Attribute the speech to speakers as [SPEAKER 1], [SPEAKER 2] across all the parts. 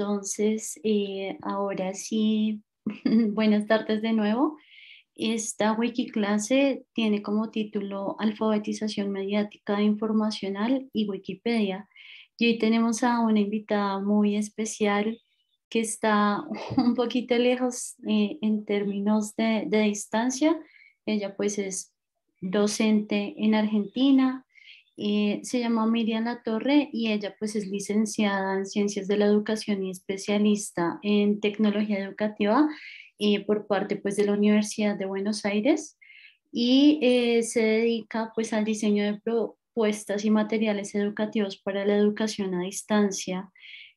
[SPEAKER 1] Entonces, eh, ahora sí, buenas tardes de nuevo. Esta wikiclase tiene como título Alfabetización Mediática e Informacional y Wikipedia. Y hoy tenemos a una invitada muy especial que está un poquito lejos eh, en términos de, de distancia. Ella pues es docente en Argentina, eh, se llama Miriam La Torre y ella pues es licenciada en Ciencias de la Educación y especialista en Tecnología Educativa eh, por parte pues de la Universidad de Buenos Aires y eh, se dedica pues al diseño de propuestas y materiales educativos para la educación a distancia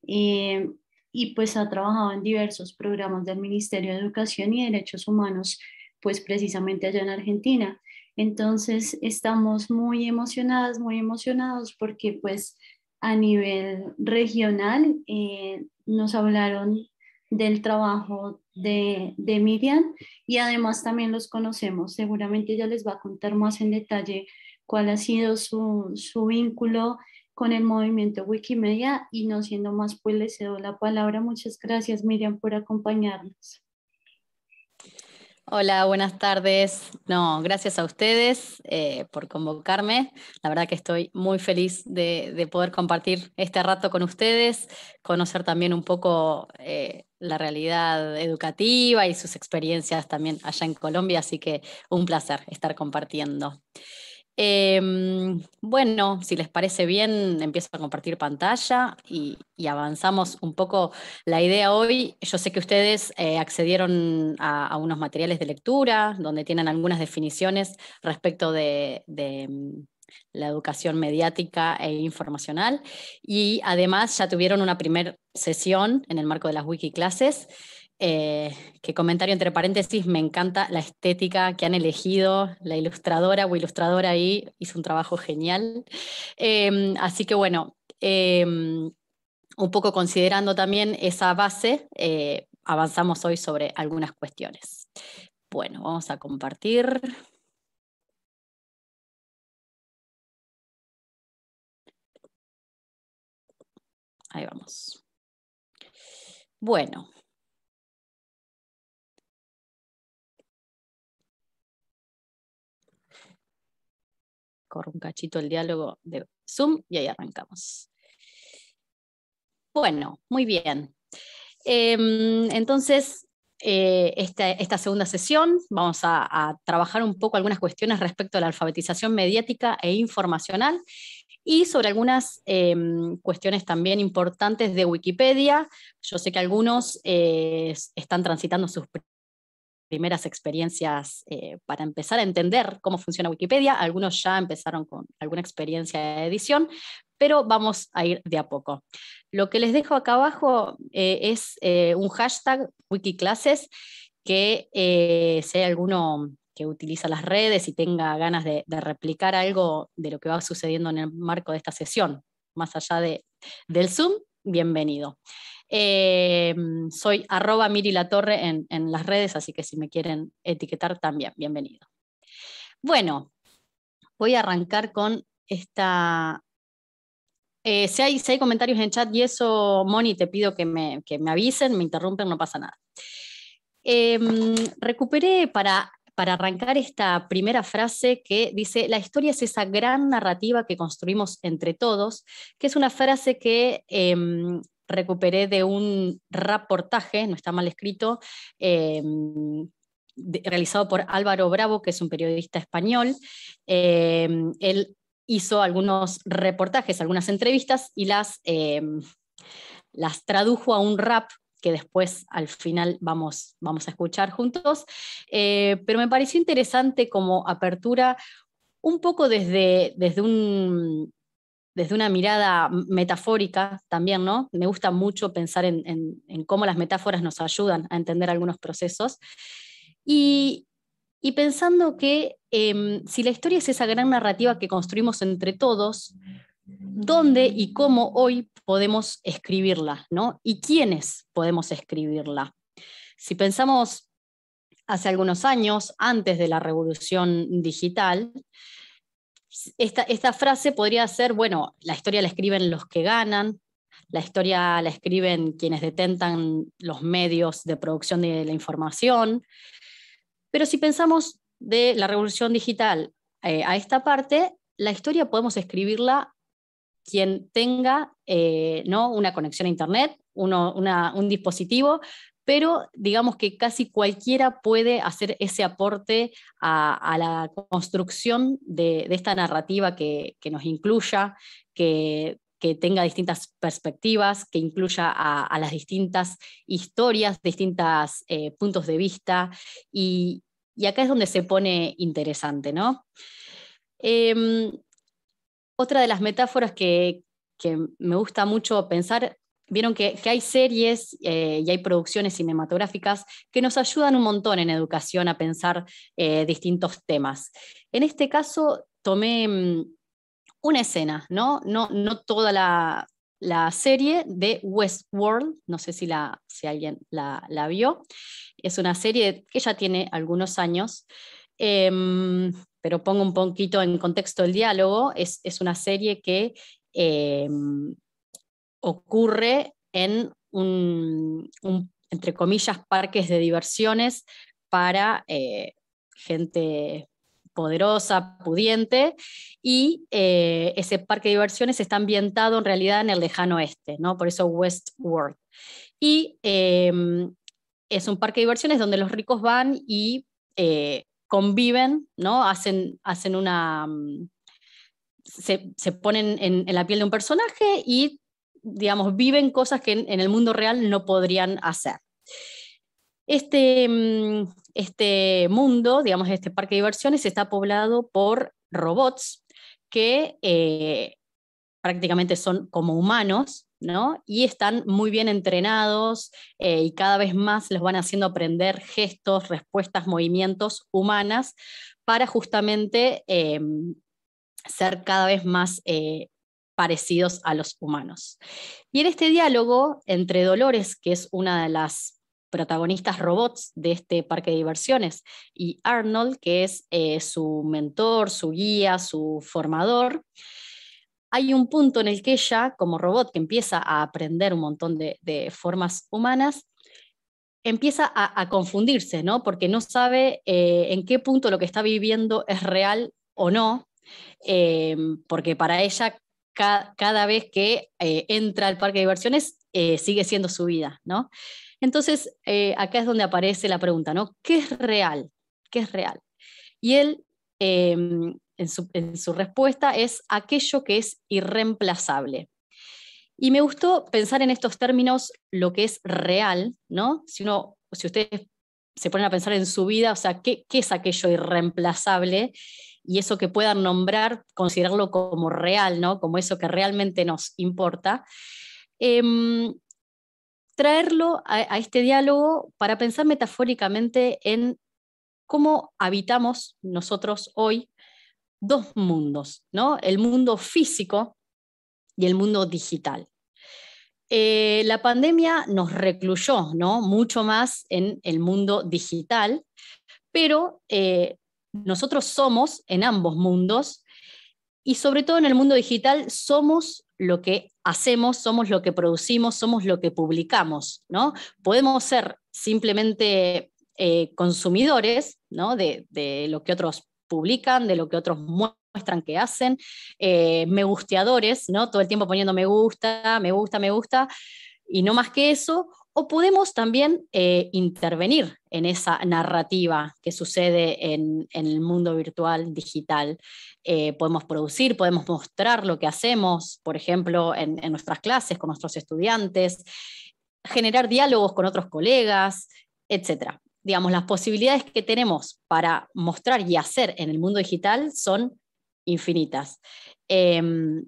[SPEAKER 1] y pues ha trabajado en diversos programas del Ministerio de Educación y Derechos Humanos pues precisamente allá en Argentina. Entonces estamos muy emocionadas, muy emocionados porque pues a nivel regional eh, nos hablaron del trabajo de, de, Miriam y además también los conocemos. Seguramente ella les va a contar más en detalle cuál ha sido su, su vínculo con el movimiento Wikimedia y no siendo más, pues le cedo la palabra. Muchas gracias Miriam por acompañarnos.
[SPEAKER 2] Hola, buenas tardes. No, gracias a ustedes eh, por convocarme. La verdad que estoy muy feliz de, poder compartir este rato con ustedes, conocer también un poco eh, la realidad educativa y sus experiencias también allá en Colombia, así que un placer estar compartiendo. Em, bueno, si les parece bien, empiezo a compartir pantalla y, avanzamos un poco la idea hoy. Yo sé que ustedes eh, accedieron a, unos materiales de lectura donde tienen algunas definiciones respecto de, mm, la educación mediática e informacional. Y además ya tuvieron una primera sesión en el marco de las wiki clases. Eh, qué que comentario entre paréntesis, me encanta la estética que han elegido, la ilustradora o ilustradora ahí hizo un trabajo genial. Em, así que bueno, em, un poco considerando también esa base, eh, avanzamos hoy sobre algunas cuestiones.
[SPEAKER 3] Bueno, vamos a compartir. Ahí vamos. Bueno, corro un cachito el diálogo de Zoom y ahí arrancamos. Bueno,
[SPEAKER 2] muy bien. Em, entonces, eh, esta, segunda sesión vamos a, trabajar un poco algunas cuestiones respecto a la alfabetización mediática e informacional y sobre algunas em, cuestiones también importantes de Wikipedia. Yo sé que algunos eh, están transitando sus primeras experiencias eh, para empezar a entender cómo funciona Wikipedia. Algunos ya empezaron con alguna experiencia de edición, pero vamos a ir de a poco. Lo que les dejo acá abajo eh, es eh, un hashtag Wikiclases que si alguno que utiliza las redes y tenga ganas de, replicar algo de lo que va sucediendo en el marco de esta sesión, más allá del Zoom, bienvenido. Em, soy arroba Miri La Torre en, las redes, así que si me quieren etiquetar también, bienvenido. Bueno, voy a arrancar con esta eh, si, hay, si, comentarios en chat y eso, Moni, te pido que me, avisen, me interrumpen, no pasa nada. Em, recuperé para, para arrancar esta primera frase que dice, la historia es esa gran narrativa que construimos entre todos, que es una frase que em, recuperé de un reportaje, no está mal escrito, em, realizado por Álvaro Bravo, que es un periodista español. Em, él hizo algunos reportajes, algunas entrevistas y las, em, las tradujo a un rap que después al final vamos, vamos a escuchar juntos. Eh, pero me pareció interesante como apertura un poco desde, desde un desde una mirada metafórica también, ¿no? Me gusta mucho pensar en, cómo las metáforas nos ayudan a entender algunos procesos. Y, pensando que em, si la historia es esa gran narrativa que construimos entre todos, ¿dónde y cómo hoy podemos escribirla? ¿no? ¿Y quiénes podemos escribirla? Si pensamos hace algunos años, antes de la revolución digital, esta, frase podría ser, bueno, la historia la escriben los que ganan, la historia la escriben quienes detentan los medios de producción de la información, pero si pensamos de la revolución digital eh, a esta parte, la historia podemos escribirla quien tenga eh, ¿no? una conexión a Internet, un dispositivo, pero digamos que casi cualquiera puede hacer ese aporte a, la construcción de, esta narrativa que, nos incluya, que, tenga distintas perspectivas, que incluya a, las distintas historias, distintos eh, puntos de vista, y, acá es donde se pone interesante, ¿no? Em, otra de las metáforas que, que me gusta mucho pensar Vieron que, hay series eh, y hay producciones cinematográficas que nos ayudan un montón en educación a pensar eh, distintos temas. En este caso, tomé mm, una escena, ¿no? No, no toda la, serie de Westworld, no sé si, la, si alguien la, vio, es una serie que ya tiene algunos años, em, pero pongo un poquito en contexto el diálogo, es, una serie que em, ocurre en un, entre comillas, parques de diversiones para eh, gente poderosa, pudiente, y eh, ese parque de diversiones está ambientado en realidad en el lejano oeste, ¿no? por eso Westworld. Y em, es un parque de diversiones donde los ricos van y eh, conviven, ¿no? hacen, hacen una... Mm, se, ponen en, en la piel de un personaje y digamos, viven cosas que en, el mundo real no podrían hacer.
[SPEAKER 4] Este, mm, este
[SPEAKER 2] mundo, digamos, este parque de diversiones está poblado por robots que eh, prácticamente son como humanos, ¿no? Y están muy bien entrenados eh, y cada vez más les van haciendo aprender gestos, respuestas, movimientos humanas para justamente eh, ser cada vez más parecidos a los humanos. Y en este diálogo entre Dolores, que es una de las protagonistas robots de este parque de diversiones, y Arnold, que es eh, su mentor, su guía, su formador, hay un punto en el que ella, como robot que empieza a aprender un montón de, formas humanas, empieza a, confundirse, Porque no sabe eh, en qué punto lo que está viviendo es real o no, eh, porque para ella cada vez que eh, entra al parque de diversiones eh, sigue siendo su vida, ¿no? Entonces, eh, acá es donde aparece la pregunta, ¿no? ¿Qué es real? ¿Qué es real? Y él, em, en su, respuesta, es aquello que es irreemplazable. Y me gustó pensar en estos términos lo que es real, ¿no? Si si ustedes se ponen a pensar en su vida, o sea, ¿qué, qué es aquello irreemplazable? y eso que puedan nombrar, considerarlo como real, ¿no? como eso que realmente nos importa. Em, traerlo a, este diálogo para pensar metafóricamente en cómo habitamos nosotros hoy dos mundos, ¿no? el mundo físico y el mundo digital. Eh, la pandemia nos recluyó ¿no? mucho más en el mundo digital, pero eh, nosotros somos en ambos mundos y sobre todo en el mundo digital somos lo que hacemos, somos lo que producimos, somos lo que publicamos, ¿no? Podemos ser simplemente eh, consumidores, De, lo que otros publican, de lo que otros muestran que hacen, eh, me gusteadores, ¿no? Todo el tiempo poniendo me gusta, me gusta, me gusta, y no más que eso, o podemos también eh, intervenir en esa narrativa que sucede en, el mundo virtual, digital. Eh, podemos producir, podemos mostrar lo que hacemos, por ejemplo, en, nuestras clases con nuestros estudiantes, generar diálogos con otros colegas, etc. Digamos, las posibilidades que tenemos para mostrar y hacer en el mundo digital son infinitas. Em,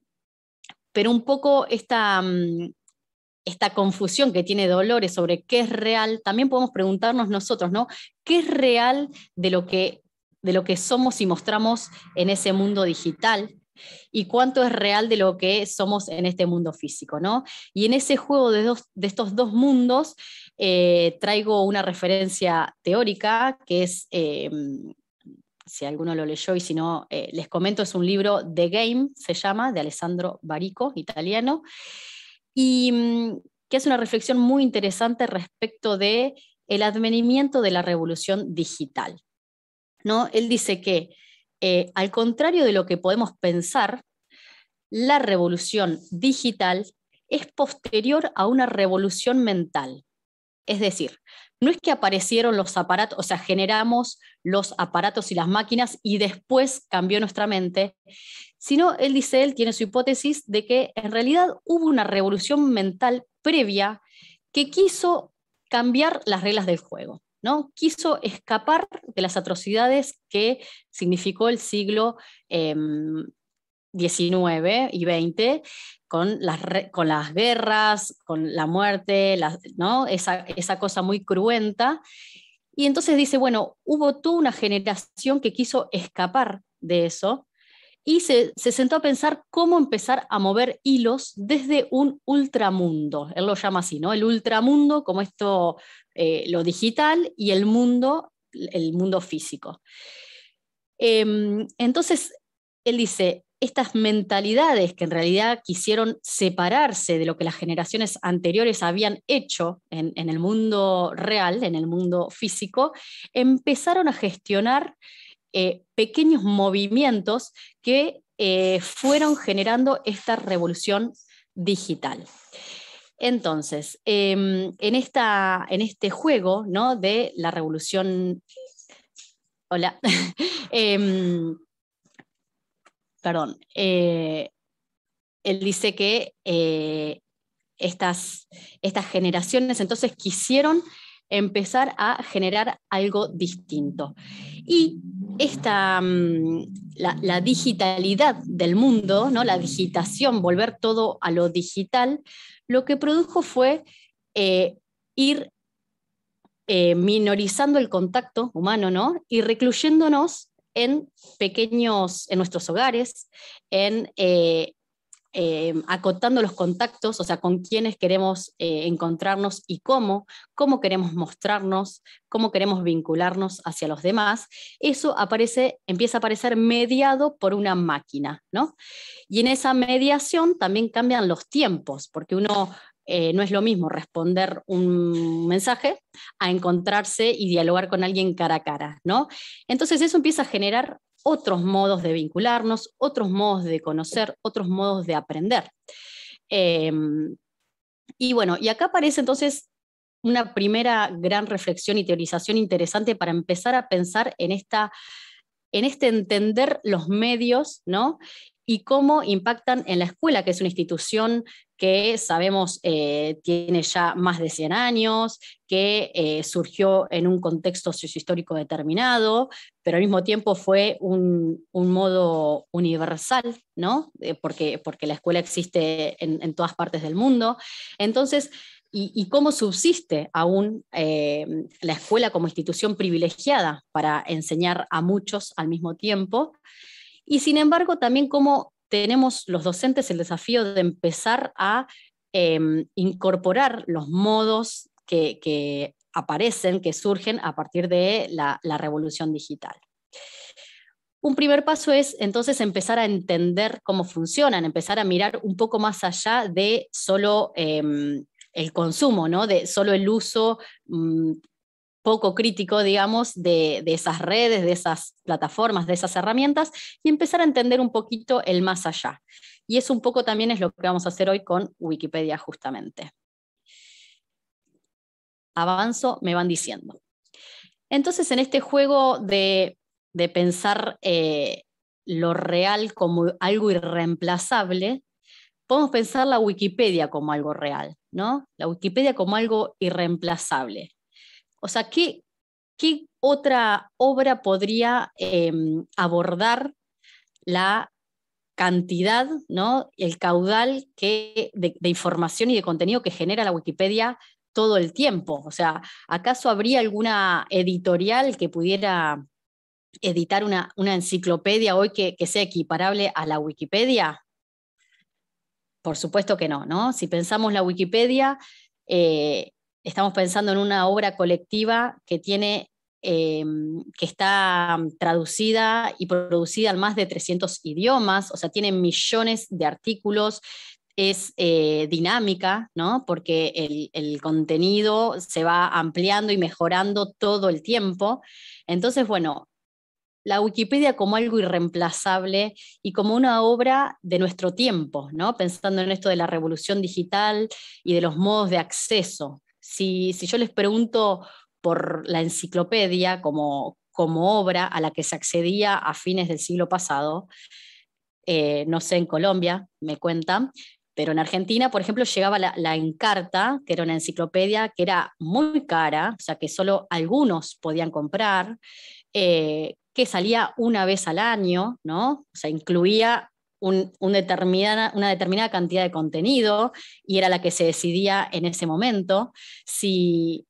[SPEAKER 2] pero un poco esta mm, esta confusión que tiene Dolores sobre qué es real, también podemos preguntarnos nosotros, ¿no? ¿Qué es real de lo que, de lo que somos y mostramos en ese mundo digital? y cuánto es real de lo que somos en este mundo físico, ¿no? Y en ese juego de, de estos dos mundos eh, traigo una referencia teórica que es, em, si alguno lo leyó y si no, eh, les comento, es un libro, The Game se llama, de Alessandro Barico, italiano y mm, que es una reflexión muy interesante respecto de el advenimiento de la revolución digital. ¿no? Él dice que, eh, al contrario de lo que podemos pensar, la revolución digital es posterior a una revolución mental. Es decir, no es que aparecieron los aparatos, o sea, generamos los aparatos y las máquinas y después cambió nuestra mente, sino él dice, él tiene su hipótesis de que en realidad hubo una revolución mental previa que quiso cambiar las reglas del juego, ¿no? Quiso escapar de las atrocidades que significó el siglo XIX em, y XX, con las, con las, guerras, con la muerte, ¿no? esa, esa cosa muy cruenta. Y entonces dice, bueno, hubo toda una generación que quiso escapar de eso y se, sentó a pensar cómo empezar a mover hilos desde un ultramundo. Él lo llama así, ¿no? El ultramundo como esto, eh, lo digital y el mundo, el mundo físico. Em, entonces, él dice, estas mentalidades que en realidad quisieron separarse de lo que las generaciones anteriores habían hecho en, en el mundo real, en el mundo físico, empezaron a gestionar eh, pequeños movimientos que eh, fueron generando esta revolución digital. Entonces, em, en, esta, en, este juego ¿no? de la revolución... Hola. Em, perdón. Eh, él dice que estas, estas generaciones entonces quisieron empezar a generar algo distinto. Y esta, mm, la, digitalidad del mundo, ¿no? la digitación, volver todo a lo digital, lo que produjo fue eh, ir eh, minorizando el contacto humano ¿no? y recluyéndonos en pequeños, en nuestros hogares, en eh, eh, acotando los contactos, o sea, con quienes queremos eh, encontrarnos y cómo, cómo queremos mostrarnos, cómo queremos vincularnos hacia los demás, eso aparece, empieza a aparecer mediado por una máquina, ¿no? Y en esa mediación también cambian los tiempos, porque uno eh, no es lo mismo responder un mensaje a encontrarse y dialogar con alguien cara a cara, ¿no? Entonces eso empieza a generar otros modos de vincularnos, otros modos de conocer, otros modos de aprender. Em, y bueno, y acá aparece entonces una primera gran reflexión y teorización interesante para empezar a pensar en, esta, en este entender los medios ¿no? y cómo impactan en la escuela, que es una institución que sabemos eh, tiene ya más de 100 años, que eh, surgió en un contexto sociohistórico determinado, pero al mismo tiempo fue un, modo universal, ¿no? Eh, porque, porque la escuela existe en, todas partes del mundo. Entonces, y, cómo subsiste aún la escuela como institución privilegiada para enseñar a muchos al mismo tiempo. Y sin embargo, también cómo tenemos los docentes el desafío de empezar a em, incorporar los modos que, aparecen, que surgen a partir de la, revolución digital. Un primer paso es entonces empezar a entender cómo funcionan, empezar a mirar un poco más allá de solo em, el consumo, ¿no? de solo el uso mm, poco crítico, digamos, de, de, esas redes, de esas plataformas, de esas herramientas y empezar a entender un poquito el más allá. Y eso un poco también es lo que vamos a hacer hoy con Wikipedia justamente. Avanzo, me van diciendo. Entonces, en este juego de, pensar eh, lo real como algo irreemplazable, podemos pensar la Wikipedia como algo real, ¿no? La Wikipedia como algo irreemplazable. O sea, ¿qué, otra obra podría em, abordar la cantidad, ¿no? el caudal que, de, información y de contenido que genera la Wikipedia todo el tiempo. O sea, ¿acaso habría alguna editorial que pudiera editar una, enciclopedia hoy que, sea equiparable a la Wikipedia? Por supuesto que no, ¿no? Si pensamos la Wikipedia, eh, estamos pensando en una obra colectiva que tiene em, que está mm, traducida y producida en más de 300 idiomas, o sea, tiene millones de artículos, es eh, dinámica, porque el, contenido se va ampliando y mejorando todo el tiempo. Entonces, bueno, la Wikipedia como algo irreemplazable y como una obra de nuestro tiempo, ¿no? pensando en esto de la revolución digital y de los modos de acceso. Si, yo les pregunto por la enciclopedia como, como obra a la que se accedía a fines del siglo pasado, eh, no sé, en Colombia, me cuentan, pero en Argentina, por ejemplo, llegaba la, Encarta, que era una enciclopedia que era muy cara, o sea que solo algunos podían comprar, eh, que salía una vez al año, ¿no? O sea, incluía determinada, una determinada cantidad de contenido y era la que se decidía en ese momento. Si,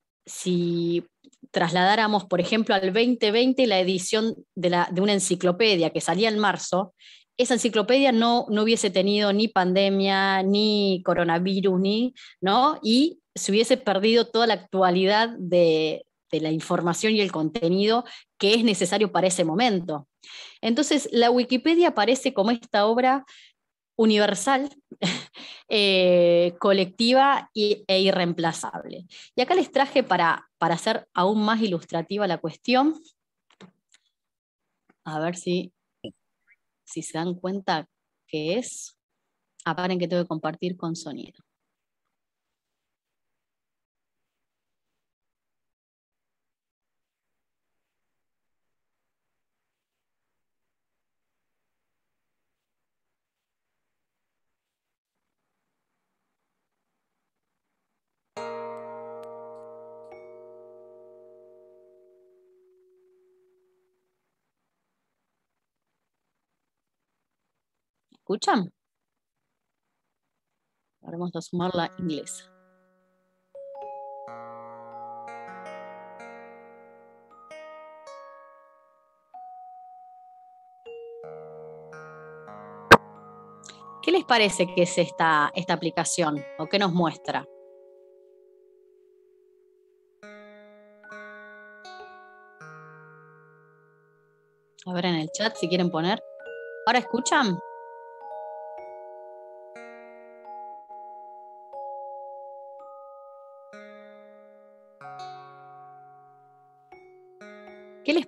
[SPEAKER 2] trasladáramos, por ejemplo, al 2020 la edición de, una enciclopedia que salía en marzo, esa enciclopedia no, hubiese tenido ni pandemia, ni coronavirus, ni, ¿no? Y se hubiese perdido toda la actualidad de la información y el contenido que es necesario para ese momento. Entonces, la Wikipedia aparece como esta obra universal, eh, colectiva e irreemplazable. Y acá les traje para, hacer aún más ilustrativa la cuestión. A ver si, si se dan cuenta que es. Aparen que tengo que compartir con sonido. escuchan? Ahora Vamos a sumar la inglesa. ¿Qué les parece que es esta, esta aplicación o qué nos muestra? A ver en el chat si quieren poner. ¿Ahora escuchan?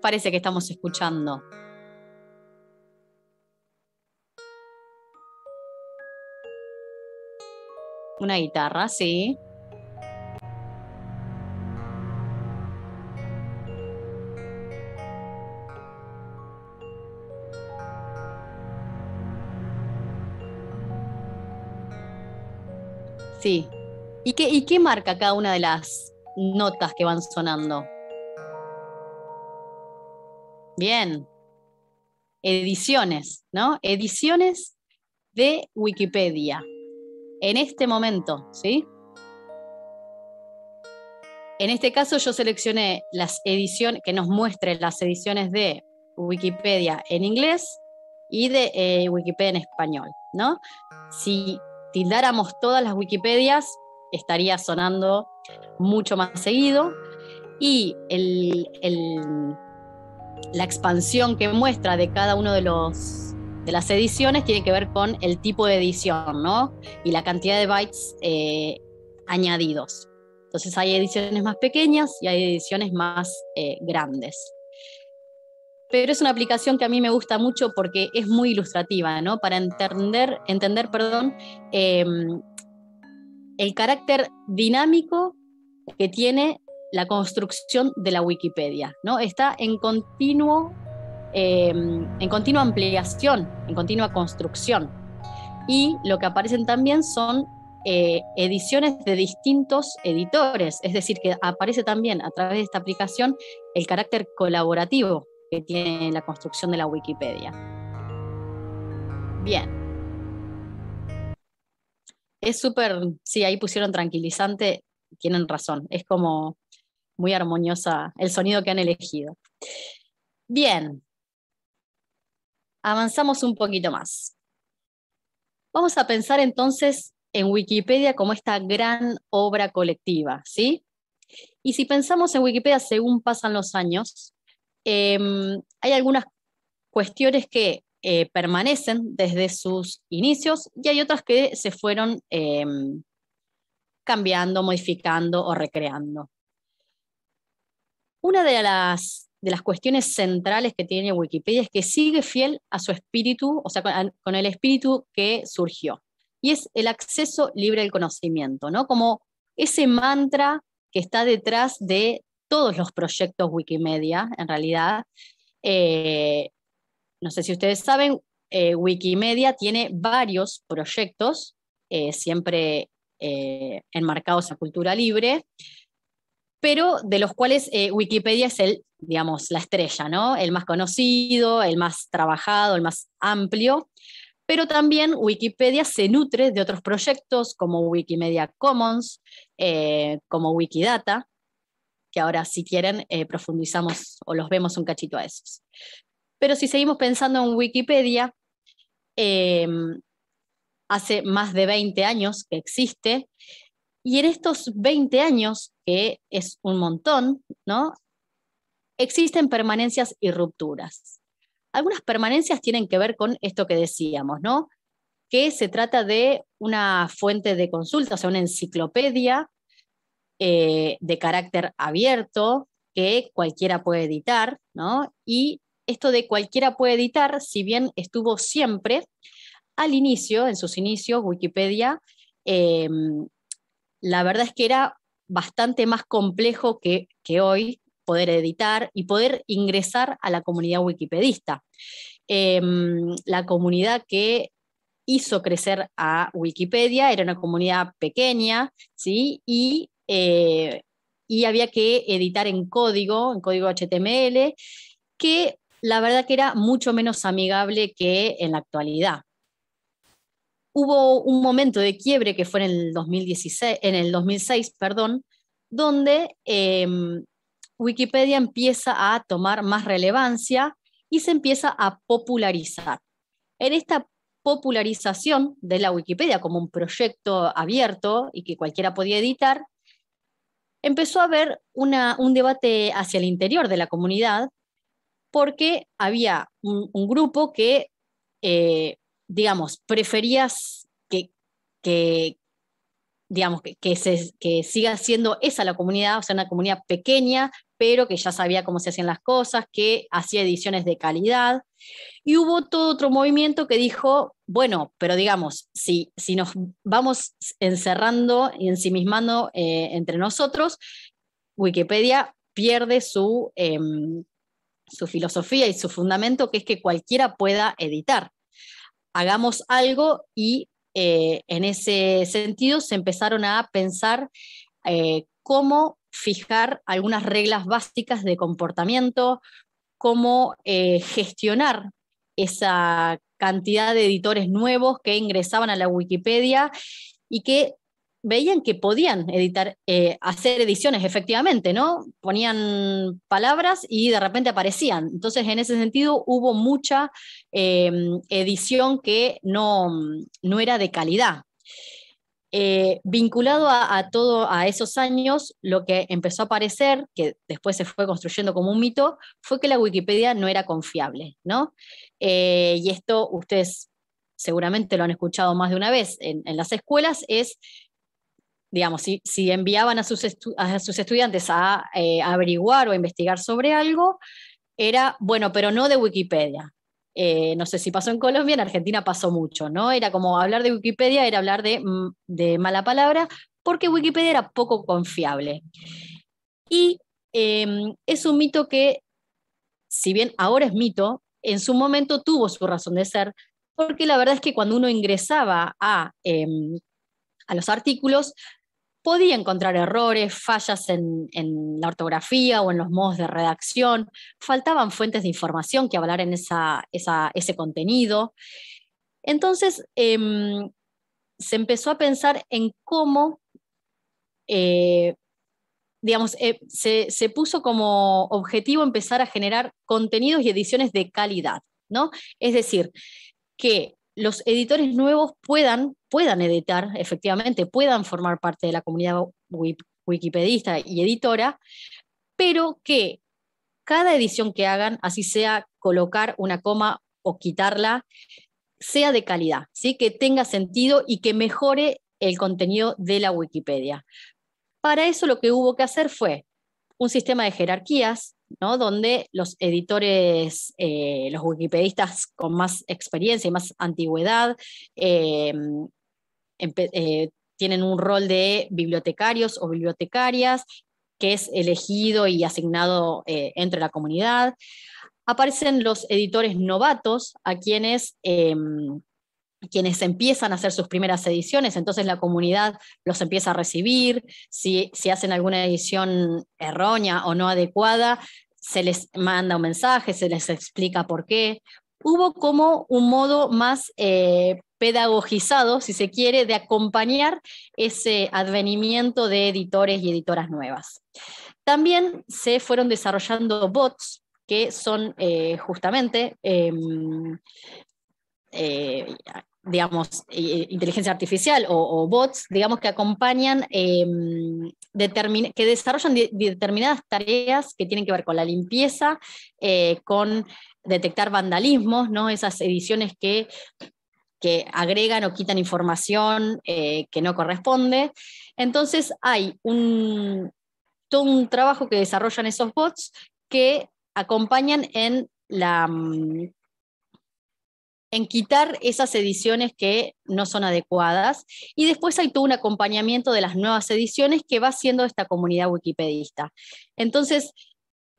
[SPEAKER 2] parece que estamos escuchando? Una guitarra, sí. Sí. ¿Y qué, ¿Y qué marca cada una de las notas que van sonando? Bien. Ediciones, ¿no? Ediciones de Wikipedia. En este momento, ¿sí? En este caso yo seleccioné las ediciones, que nos muestre las ediciones de Wikipedia en inglés y de eh, Wikipedia en español, ¿no? Si tildáramos todas las Wikipedias, estaría sonando mucho más seguido. Y el la expansión que muestra de cada uno de los de las ediciones tiene que ver con el tipo de edición, ¿no? Y la cantidad de bytes eh, añadidos. Entonces hay ediciones más pequeñas y hay ediciones más eh, grandes. Pero es una aplicación que a mí me gusta mucho porque es muy ilustrativa, ¿no? Para entender, entender perdón, em, el carácter dinámico que tiene la construcción de la Wikipedia, ¿no? Está en continuo, em, en continua ampliación, en continua construcción. Y lo que aparecen también son eh, ediciones de distintos editores, es decir, que aparece también a través de esta aplicación el carácter colaborativo que tiene la construcción de la Wikipedia. Bien. Es súper, sí, ahí pusieron tranquilizante, tienen razón, es como muy armoniosa el sonido que han elegido. Bien, avanzamos un poquito más. Vamos a pensar entonces en Wikipedia como esta gran obra colectiva, ¿sí? Y si pensamos en Wikipedia según pasan los años, em, hay algunas cuestiones que eh, permanecen desde sus inicios y hay otras que se fueron em, cambiando, modificando o recreando. Una de las, de las cuestiones centrales que tiene Wikipedia es que sigue fiel a su espíritu, o sea, con, el espíritu que surgió, y es el acceso libre al conocimiento, ¿no? Como ese mantra que está detrás de todos los proyectos Wikimedia, en realidad. Eh, no sé si ustedes saben, eh, Wikimedia tiene varios proyectos, eh, siempre enmarcados a cultura libre, pero de los cuales eh, Wikipedia es el, digamos, la estrella, ¿no? El más conocido, el más trabajado, el más amplio. Pero también Wikipedia se nutre de otros proyectos como Wikimedia Commons, eh, como Wikidata, que ahora si quieren eh, profundizamos o los vemos un cachito a esos. Pero si seguimos pensando en Wikipedia, hace más de 20 años que existe, y en estos 20 años, que es un montón, ¿no? Existen permanencias y rupturas. Algunas permanencias tienen que ver con esto que decíamos, ¿no? Que se trata de una fuente de consulta, o sea, una enciclopedia eh, de carácter abierto que cualquiera puede editar, ¿no? Y esto de cualquiera puede editar, si bien estuvo siempre, al inicio, en sus inicios, Wikipedia eh, la verdad es que era bastante más complejo que, hoy poder editar y poder ingresar a la comunidad wikipedista. Em, la comunidad que hizo crecer a Wikipedia era una comunidad pequeña, ¿sí? Y, eh, y había que editar en código, en código HTML, que la verdad que era mucho menos amigable que en la actualidad hubo un momento de quiebre que fue en el, 2016, en el 2006, perdón, donde em, Wikipedia empieza a tomar más relevancia y se empieza a popularizar. En esta popularización de la Wikipedia como un proyecto abierto y que cualquiera podía editar, empezó a haber un debate hacia el interior de la comunidad porque había un, grupo que eh, digamos, preferías que, digamos, que, se, siga siendo esa la comunidad, o sea, una comunidad pequeña, pero que ya sabía cómo se hacían las cosas, que hacía ediciones de calidad. Y hubo todo otro movimiento que dijo, bueno, pero digamos, si, si nos vamos encerrando y ensimismando eh, entre nosotros, Wikipedia pierde su, em, su filosofía y su fundamento, que es que cualquiera pueda editar hagamos algo y eh, en ese sentido se empezaron a pensar eh, cómo fijar algunas reglas básicas de comportamiento, cómo eh, gestionar esa cantidad de editores nuevos que ingresaban a la Wikipedia y que veían que podían editar, eh, hacer ediciones efectivamente, ¿no? Ponían palabras y de repente aparecían. Entonces, en ese sentido, hubo mucha em, edición que no, no, era de calidad. Eh, vinculado a, a esos años, lo que empezó a aparecer, que después se fue construyendo como un mito, fue que la Wikipedia no era confiable, ¿no? Eh, y esto ustedes seguramente lo han escuchado más de una vez en, en las escuelas, es digamos, si, enviaban a sus, a sus estudiantes eh, a, averiguar o a investigar sobre algo, era, bueno, pero no de Wikipedia. Eh, no sé si pasó en Colombia, en Argentina pasó mucho, ¿no? Era como hablar de Wikipedia, era hablar de, mm, mala palabra, porque Wikipedia era poco confiable. Y em, es un mito que, si bien ahora es mito, en su momento tuvo su razón de ser, porque la verdad es que cuando uno ingresaba a, em, a los artículos, podía encontrar errores, fallas en, la ortografía o en los modos de redacción, faltaban fuentes de información que avalaran ese contenido. Entonces, em, se empezó a pensar en cómo, eh, digamos, eh, se, se puso como objetivo empezar a generar contenidos y ediciones de calidad, ¿no? Es decir, que los editores nuevos puedan, puedan editar, efectivamente, puedan formar parte de la comunidad wikipedista y editora, pero que cada edición que hagan, así sea colocar una coma o quitarla, sea de calidad, ¿sí? que tenga sentido y que mejore el contenido de la Wikipedia. Para eso lo que hubo que hacer fue un sistema de jerarquías, donde los editores, eh, los wikipedistas con más experiencia y más antigüedad, eh, eh, tienen un rol de bibliotecarios o bibliotecarias que es elegido y asignado entre la comunidad. Aparecen los editores novatos, a quienes em, quienes empiezan a hacer sus primeras ediciones, entonces la comunidad los empieza a recibir, si, hacen alguna edición errónea o no adecuada, se les manda un mensaje, se les explica por qué. Hubo como un modo más eh, pedagogizado, si se quiere, de acompañar ese advenimiento de editores y editoras nuevas. También se fueron desarrollando bots que son eh, justamente em, eh, digamos, eh, inteligencia artificial o, bots, digamos, que acompañan, em, que desarrollan determinadas tareas que tienen que ver con la limpieza, eh, con detectar vandalismos, ¿no? Esas ediciones que, que agregan o quitan información que no corresponde. Entonces hay un, todo un trabajo que desarrollan esos bots que acompañan en la mm, en quitar esas ediciones que no son adecuadas. Y después hay todo un acompañamiento de las nuevas ediciones que va haciendo esta comunidad wikipedista. Entonces,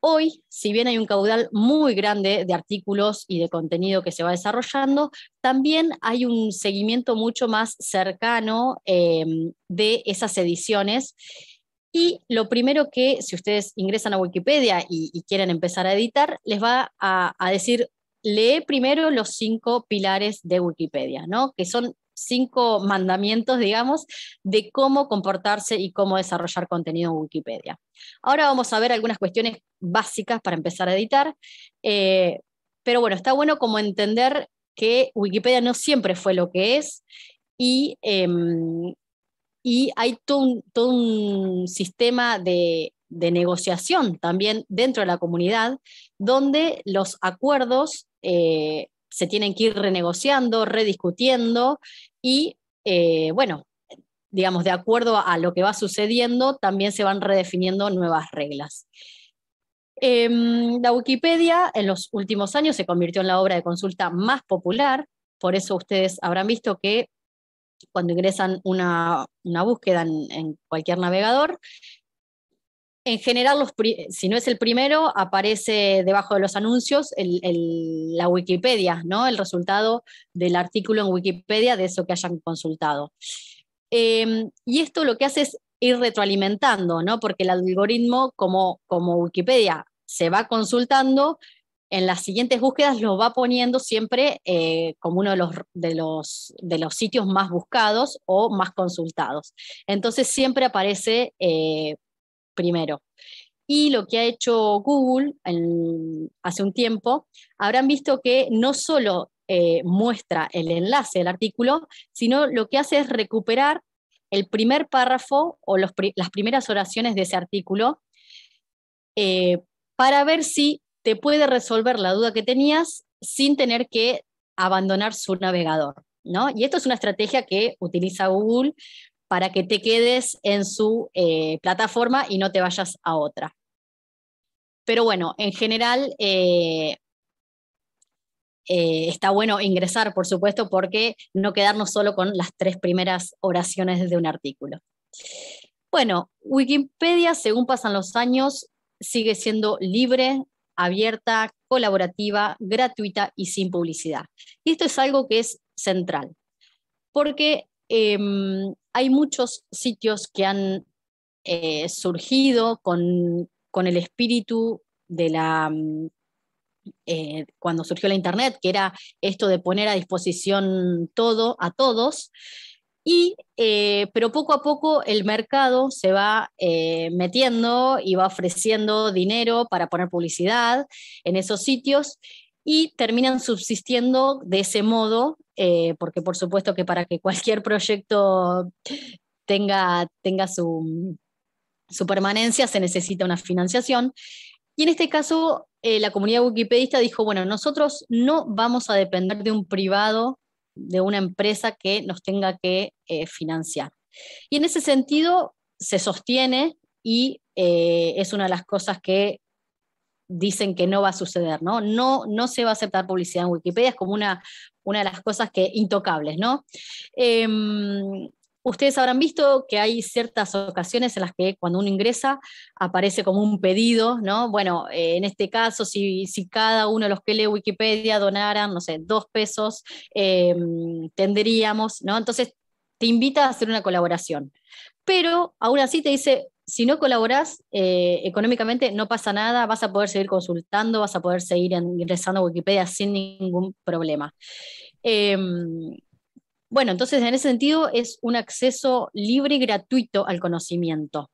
[SPEAKER 2] hoy, si bien hay un caudal muy grande de artículos y de contenido que se va desarrollando, también hay un seguimiento mucho más cercano em, de esas ediciones. Y lo primero que, si ustedes ingresan a Wikipedia y, quieren empezar a editar, les va a decir lee primero los cinco pilares de Wikipedia, que son cinco mandamientos, digamos, de cómo comportarse y cómo desarrollar contenido en Wikipedia. Ahora vamos a ver algunas cuestiones básicas para empezar a editar, eh, pero bueno, está bueno como entender que Wikipedia no siempre fue lo que es y, em, y hay todo un, todo un sistema de, de negociación también dentro de la comunidad, donde los acuerdos eh, se tienen que ir renegociando, rediscutiendo y, eh, bueno, digamos, de acuerdo a, lo que va sucediendo, también se van redefiniendo nuevas reglas. Em, la Wikipedia en los últimos años se convirtió en la obra de consulta más popular, por eso ustedes habrán visto que cuando ingresan una, búsqueda en, cualquier navegador, en general, si no es el primero, aparece debajo de los anuncios la Wikipedia, ¿no? el resultado del artículo en Wikipedia de eso que hayan consultado. Em, y esto lo que hace es ir retroalimentando, ¿no? porque el algoritmo, como, como Wikipedia, se va consultando, en las siguientes búsquedas lo va poniendo siempre eh, como uno de los, de, los, de los, sitios más buscados o más consultados. Entonces siempre aparece eh, primero. Y lo que ha hecho Google hace un tiempo, habrán visto que no solo eh, muestra el enlace del artículo, sino lo que hace es recuperar el primer párrafo o las primeras oraciones de ese artículo eh, para ver si te puede resolver la duda que tenías sin tener que abandonar su navegador. ¿no? Y esto es una estrategia que utiliza Google para que te quedes en su eh, plataforma y no te vayas a otra. Pero bueno, en general eh, eh, está bueno ingresar, por supuesto, porque no quedarnos solo con las tres primeras oraciones de un artículo. Bueno, Wikipedia, según pasan los años, sigue siendo libre, abierta, colaborativa, gratuita y sin publicidad. Y esto es algo que es central, porque em, hay muchos sitios que han eh, surgido con, el espíritu de la... Mm, eh, cuando surgió la Internet, que era esto de poner a disposición todo a todos, eh, pero poco a poco el mercado se va metiendo y va ofreciendo dinero para poner publicidad en esos sitios y terminan subsistiendo de ese modo eh, porque por supuesto que para que cualquier proyecto tenga, tenga su, permanencia se necesita una financiación. Y en este caso, eh, la comunidad wikipedista dijo, bueno, nosotros no vamos a depender de un privado, de una empresa que nos tenga que eh, financiar. Y en ese sentido, se sostiene y es una de las cosas que dicen que no va a suceder, ¿no? No, no se va a aceptar publicidad en Wikipedia, es como una, una de las cosas que intocables, ¿no? Em, ustedes habrán visto que hay ciertas ocasiones en las que cuando uno ingresa aparece como un pedido, ¿no? Bueno, eh, en este caso, si, cada uno de los que lee Wikipedia donaran, no sé, dos pesos, em, tendríamos, ¿no? Entonces te invita a hacer una colaboración. Pero aún así te dice, si no colaboras eh, económicamente, no pasa nada, vas a poder seguir consultando, vas a poder seguir ingresando a Wikipedia sin ningún problema. Em, bueno, entonces en ese sentido es un acceso libre y gratuito al conocimiento.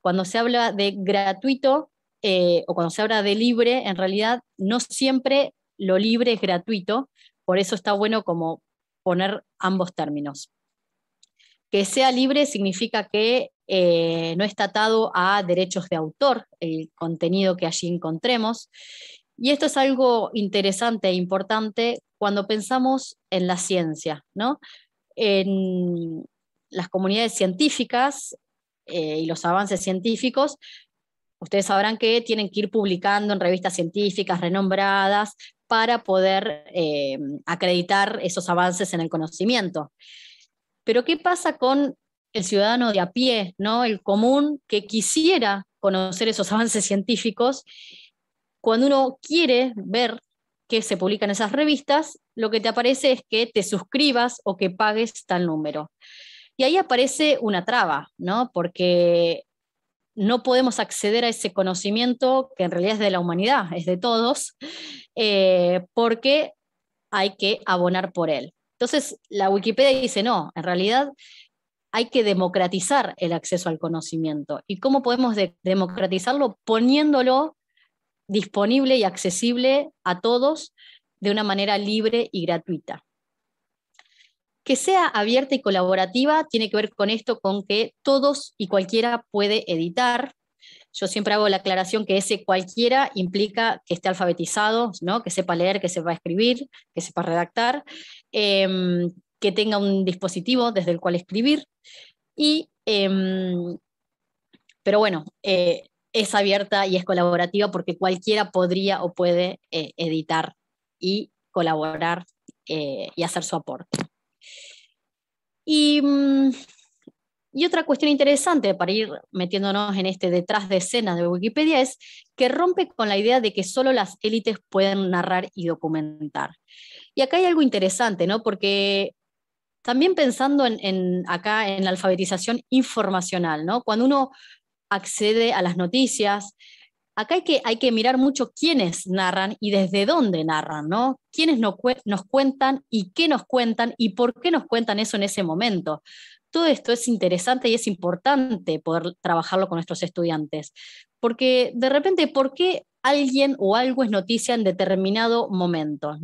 [SPEAKER 2] Cuando se habla de gratuito eh, o cuando se habla de libre, en realidad no siempre lo libre es gratuito, por eso está bueno como poner ambos términos. Que sea libre significa que eh, no está atado a derechos de autor, el contenido que allí encontremos. Y esto es algo interesante e importante cuando pensamos en la ciencia. ¿no? En las comunidades científicas eh, y los avances científicos, ustedes sabrán que tienen que ir publicando en revistas científicas renombradas para poder eh, acreditar esos avances en el conocimiento. Pero ¿qué pasa con el ciudadano de a pie, ¿no? el común que quisiera conocer esos avances científicos? Cuando uno quiere ver que se publican esas revistas, lo que te aparece es que te suscribas o que pagues tal número. Y ahí aparece una traba, ¿no? Porque no podemos acceder a ese conocimiento que en realidad es de la humanidad, es de todos, eh, porque hay que abonar por él. Entonces, la Wikipedia dice, no, en realidad hay que democratizar el acceso al conocimiento. ¿Y cómo podemos democratizarlo? Poniéndolo disponible y accesible a todos de una manera libre y gratuita. Que sea abierta y colaborativa tiene que ver con esto, con que todos y cualquiera puede editar, yo siempre hago la aclaración que ese cualquiera implica que esté alfabetizado, que sepa leer, que sepa escribir, que sepa redactar, em, que tenga un dispositivo desde el cual escribir. Y, em, pero bueno, eh, es abierta y es colaborativa porque cualquiera podría o puede eh, editar y colaborar eh, y hacer su aporte. Y mm, y otra cuestión interesante para ir metiéndonos en este detrás de escenas de Wikipedia es que rompe con la idea de que solo las élites pueden narrar y documentar. Y acá hay algo interesante, ¿no? Porque también pensando en, acá en la alfabetización informacional, ¿no? Cuando uno accede a las noticias, acá hay que, hay que mirar mucho quiénes narran y desde dónde narran, ¿no? Quiénes nos, nos cuentan y qué nos cuentan y por qué nos cuentan eso en ese momento todo esto es interesante y es importante poder trabajarlo con nuestros estudiantes, porque de repente, ¿por qué alguien o algo es noticia en determinado momento?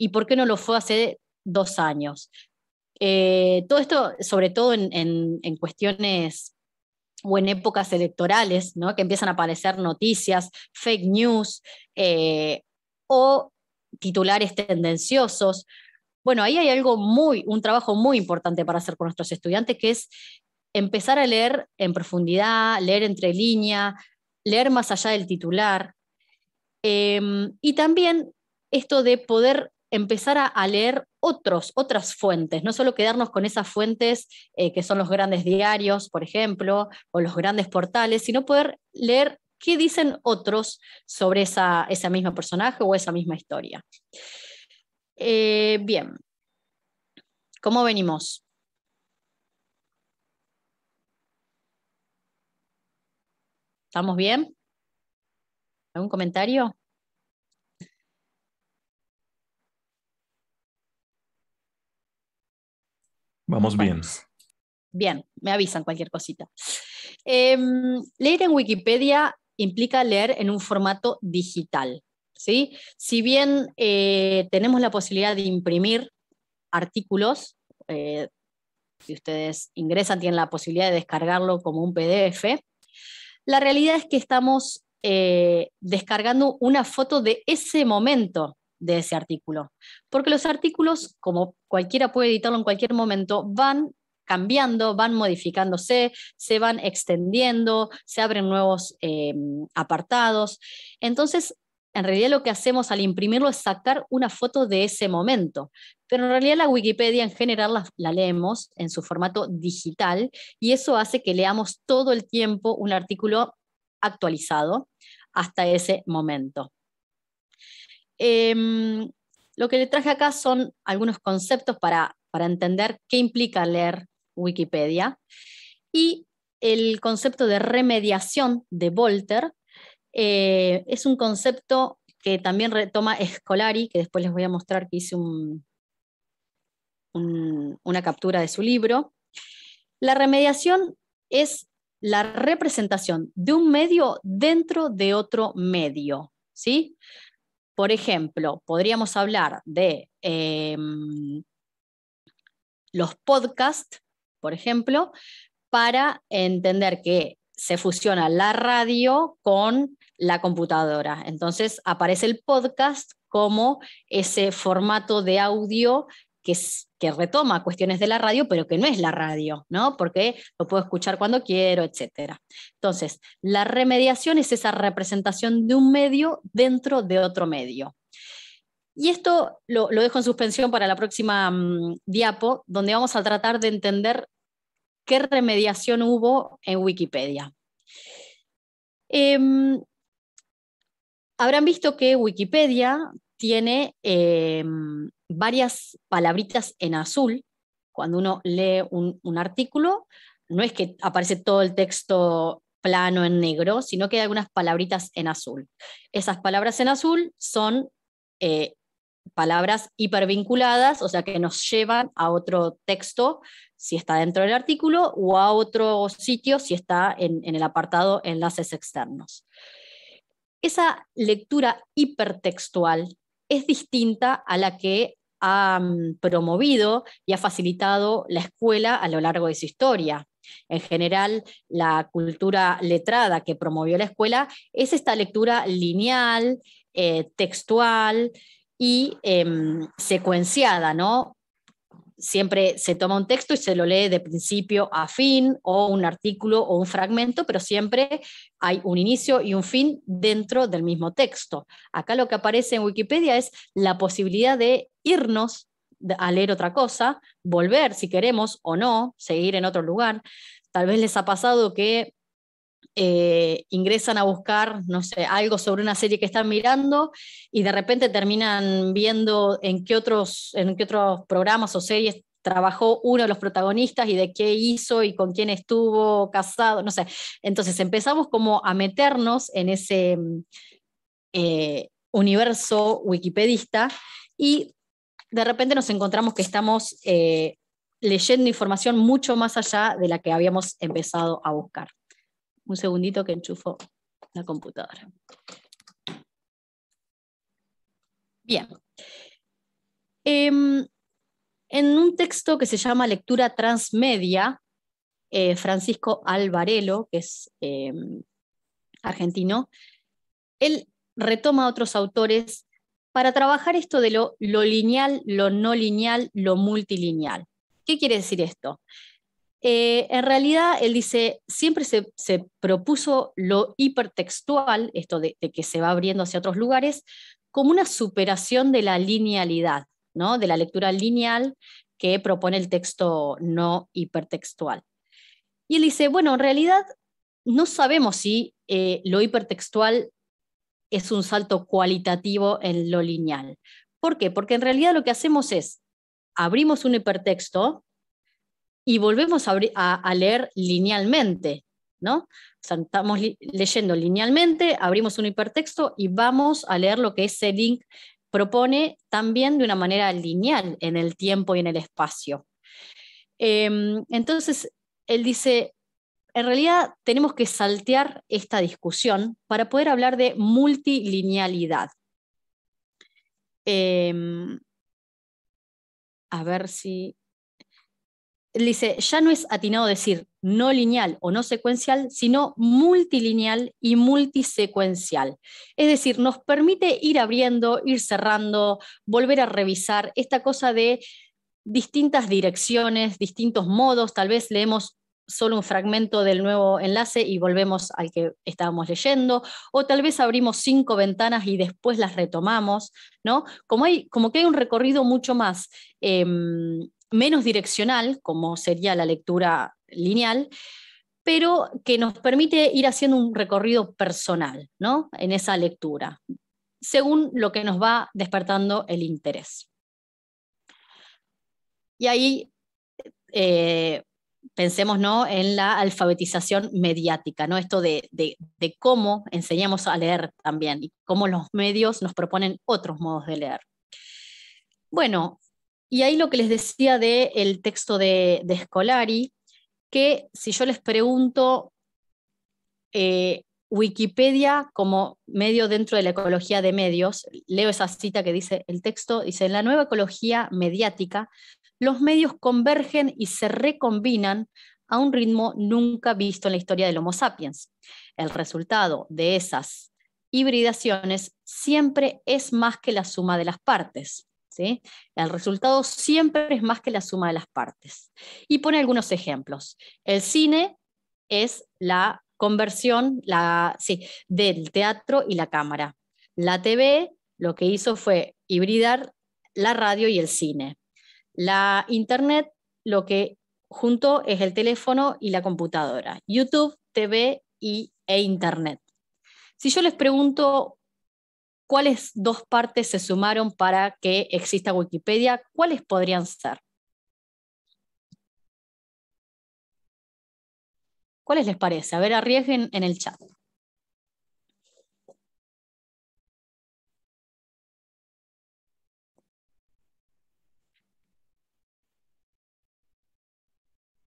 [SPEAKER 2] ¿Y por qué no lo fue hace dos años? Eh, todo esto, sobre todo en, cuestiones o en épocas electorales, que empiezan a aparecer noticias, fake news eh, o titulares tendenciosos bueno, ahí hay algo muy, un trabajo muy importante para hacer con nuestros estudiantes, que es empezar a leer en profundidad, leer entre línea, leer más allá del titular. Em, y también esto de poder empezar a, leer otros, otras fuentes, no solo quedarnos con esas fuentes eh, que son los grandes diarios, por ejemplo, o los grandes portales, sino poder leer qué dicen otros sobre ese mismo personaje o esa misma historia. Eh, bien. ¿Cómo venimos? ¿Estamos bien? ¿Algún comentario? Vamos bien. Bien, me avisan cualquier cosita. Em, leer en Wikipedia implica leer en un formato digital. Si bien eh, tenemos la posibilidad de imprimir artículos, eh, si ustedes ingresan tienen la posibilidad de descargarlo como un PDF, la realidad es que estamos eh, descargando una foto de ese momento de ese artículo, porque los artículos, como cualquiera puede editarlo en cualquier momento, van cambiando, van modificándose, se van extendiendo, se abren nuevos apartados. Entonces, en realidad lo que hacemos al imprimirlo es sacar una foto de ese momento. Pero en realidad la Wikipedia en general la, leemos en su formato digital y eso hace que leamos todo el tiempo un artículo actualizado hasta ese momento. Em, lo que le traje acá son algunos conceptos para, para entender qué implica leer Wikipedia y el concepto de remediación de Volter, eh, es un concepto que también retoma Scolari, que después les voy a mostrar que hice una captura de su libro. La remediación es la representación de un medio dentro de otro medio. ¿sí? Por ejemplo, podríamos hablar de eh, los podcasts, por ejemplo, para entender que se fusiona la radio con la computadora. Entonces aparece el podcast como ese formato de audio que, retoma cuestiones de la radio, pero que no es la radio, ¿no? Porque lo puedo escuchar cuando quiero, etc. Entonces, la remediación es esa representación de un medio dentro de otro medio. Y esto lo, dejo en suspensión para la próxima mm, diapo, donde vamos a tratar de entender qué remediación hubo en Wikipedia. Em, habrán visto que Wikipedia tiene eh, varias palabritas en azul. Cuando uno lee un, artículo, no es que aparece todo el texto plano en negro, sino que hay algunas palabritas en azul. Esas palabras en azul son eh, palabras hipervinculadas, o sea que nos llevan a otro texto si está dentro del artículo o a otro sitio si está en el apartado enlaces externos esa lectura hipertextual es distinta a la que ha promovido y ha facilitado la escuela a lo largo de su historia. En general, la cultura letrada que promovió la escuela es esta lectura lineal, eh, textual y em, secuenciada, ¿no? siempre se toma un texto y se lo lee de principio a fin, o un artículo o un fragmento, pero siempre hay un inicio y un fin dentro del mismo texto. Acá lo que aparece en Wikipedia es la posibilidad de irnos a leer otra cosa, volver si queremos o no, seguir en otro lugar. Tal vez les ha pasado que eh, ingresan a buscar, no sé, algo sobre una serie que están mirando y de repente terminan viendo en qué otros, en qué otros programas o series trabajó uno de los protagonistas y de qué hizo y con quién estuvo casado, no sé. Entonces empezamos como a meternos en ese mm, eh, universo wikipedista y de repente nos encontramos que estamos eh, leyendo información mucho más allá de la que habíamos empezado a buscar. Un segundito que
[SPEAKER 1] enchufo la computadora.
[SPEAKER 2] Bien. Em, en un texto que se llama Lectura Transmedia, eh, Francisco Alvarelo, que es em, argentino, él retoma a otros autores para trabajar esto de lo, lo lineal, lo no lineal, lo multilineal. ¿Qué quiere decir esto? Eh, en realidad, él dice, siempre se, propuso lo hipertextual, esto de, que se va abriendo hacia otros lugares, como una superación de la linealidad, ¿no? de la lectura lineal que propone el texto no hipertextual. Y él dice, bueno, en realidad no sabemos si eh, lo hipertextual es un salto cualitativo en lo lineal. ¿Por qué? Porque en realidad lo que hacemos es, abrimos un hipertexto, y volvemos a, leer linealmente, ¿no? estamos leyendo linealmente, abrimos un hipertexto y vamos a leer lo que ese link propone también de una manera lineal en el tiempo y en el espacio. Em, entonces, él dice, en realidad tenemos que saltear esta discusión para poder hablar de multilinealidad. Em, a ver si dice, ya no es atinado decir no lineal o no secuencial, sino multilineal y multisecuencial. Es decir, nos permite ir abriendo, ir cerrando, volver a revisar esta cosa de distintas direcciones, distintos modos, tal vez leemos solo un fragmento del nuevo enlace y volvemos al que estábamos leyendo, o tal vez abrimos cinco ventanas y después las retomamos, ¿no? Como, hay, como que hay un recorrido mucho más em, menos direccional, como sería la lectura lineal, pero que nos permite ir haciendo un recorrido personal ¿no? en esa lectura, según lo que nos va despertando el interés. Y ahí eh, pensemos ¿no? en la alfabetización mediática, ¿no? esto de, de cómo enseñamos a leer también y cómo los medios nos proponen otros modos de leer. Bueno, y ahí lo que les decía del el texto de, de, Scolari, que si yo les pregunto eh, Wikipedia como medio dentro de la ecología de medios, leo esa cita que dice el texto, dice, en la nueva ecología mediática, los medios convergen y se recombinan a un ritmo nunca visto en la historia del Homo sapiens. El resultado de esas hibridaciones siempre es más que la suma de las partes. El resultado siempre es más que la suma de las partes. Y pone algunos ejemplos. El cine es la conversión la, del teatro y la cámara. La TV lo que hizo fue hibridar la radio y el cine. La Internet lo que junto es el teléfono y la computadora. YouTube, TV y, e Internet. Si yo les pregunto ¿Cuáles dos partes se sumaron para que exista Wikipedia? ¿Cuáles podrían ser?
[SPEAKER 3] ¿Cuáles les parece? A ver, arriesguen en el chat.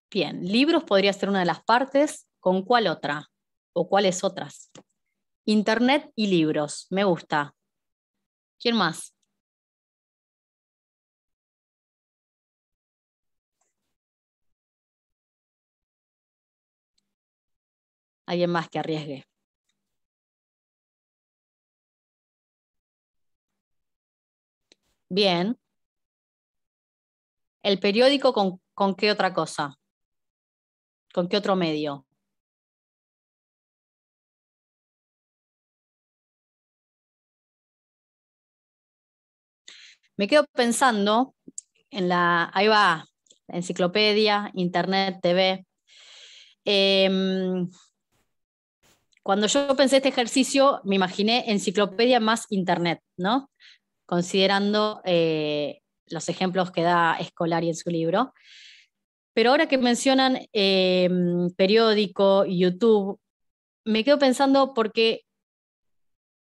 [SPEAKER 2] Bien, libros podría ser una de las partes. ¿Con cuál otra? ¿O cuáles
[SPEAKER 3] otras? Internet y libros, me gusta. ¿Quién más? Alguien más que arriesgue. Bien. ¿El periódico con, con qué otra cosa? ¿Con qué otro medio? Me quedo pensando en la, ahí va, enciclopedia,
[SPEAKER 2] internet, TV. Em, cuando yo pensé este ejercicio, me imaginé enciclopedia más internet, ¿no? Considerando eh, los ejemplos que da Escolari en su libro. Pero ahora que mencionan em, periódico, YouTube, me quedo pensando porque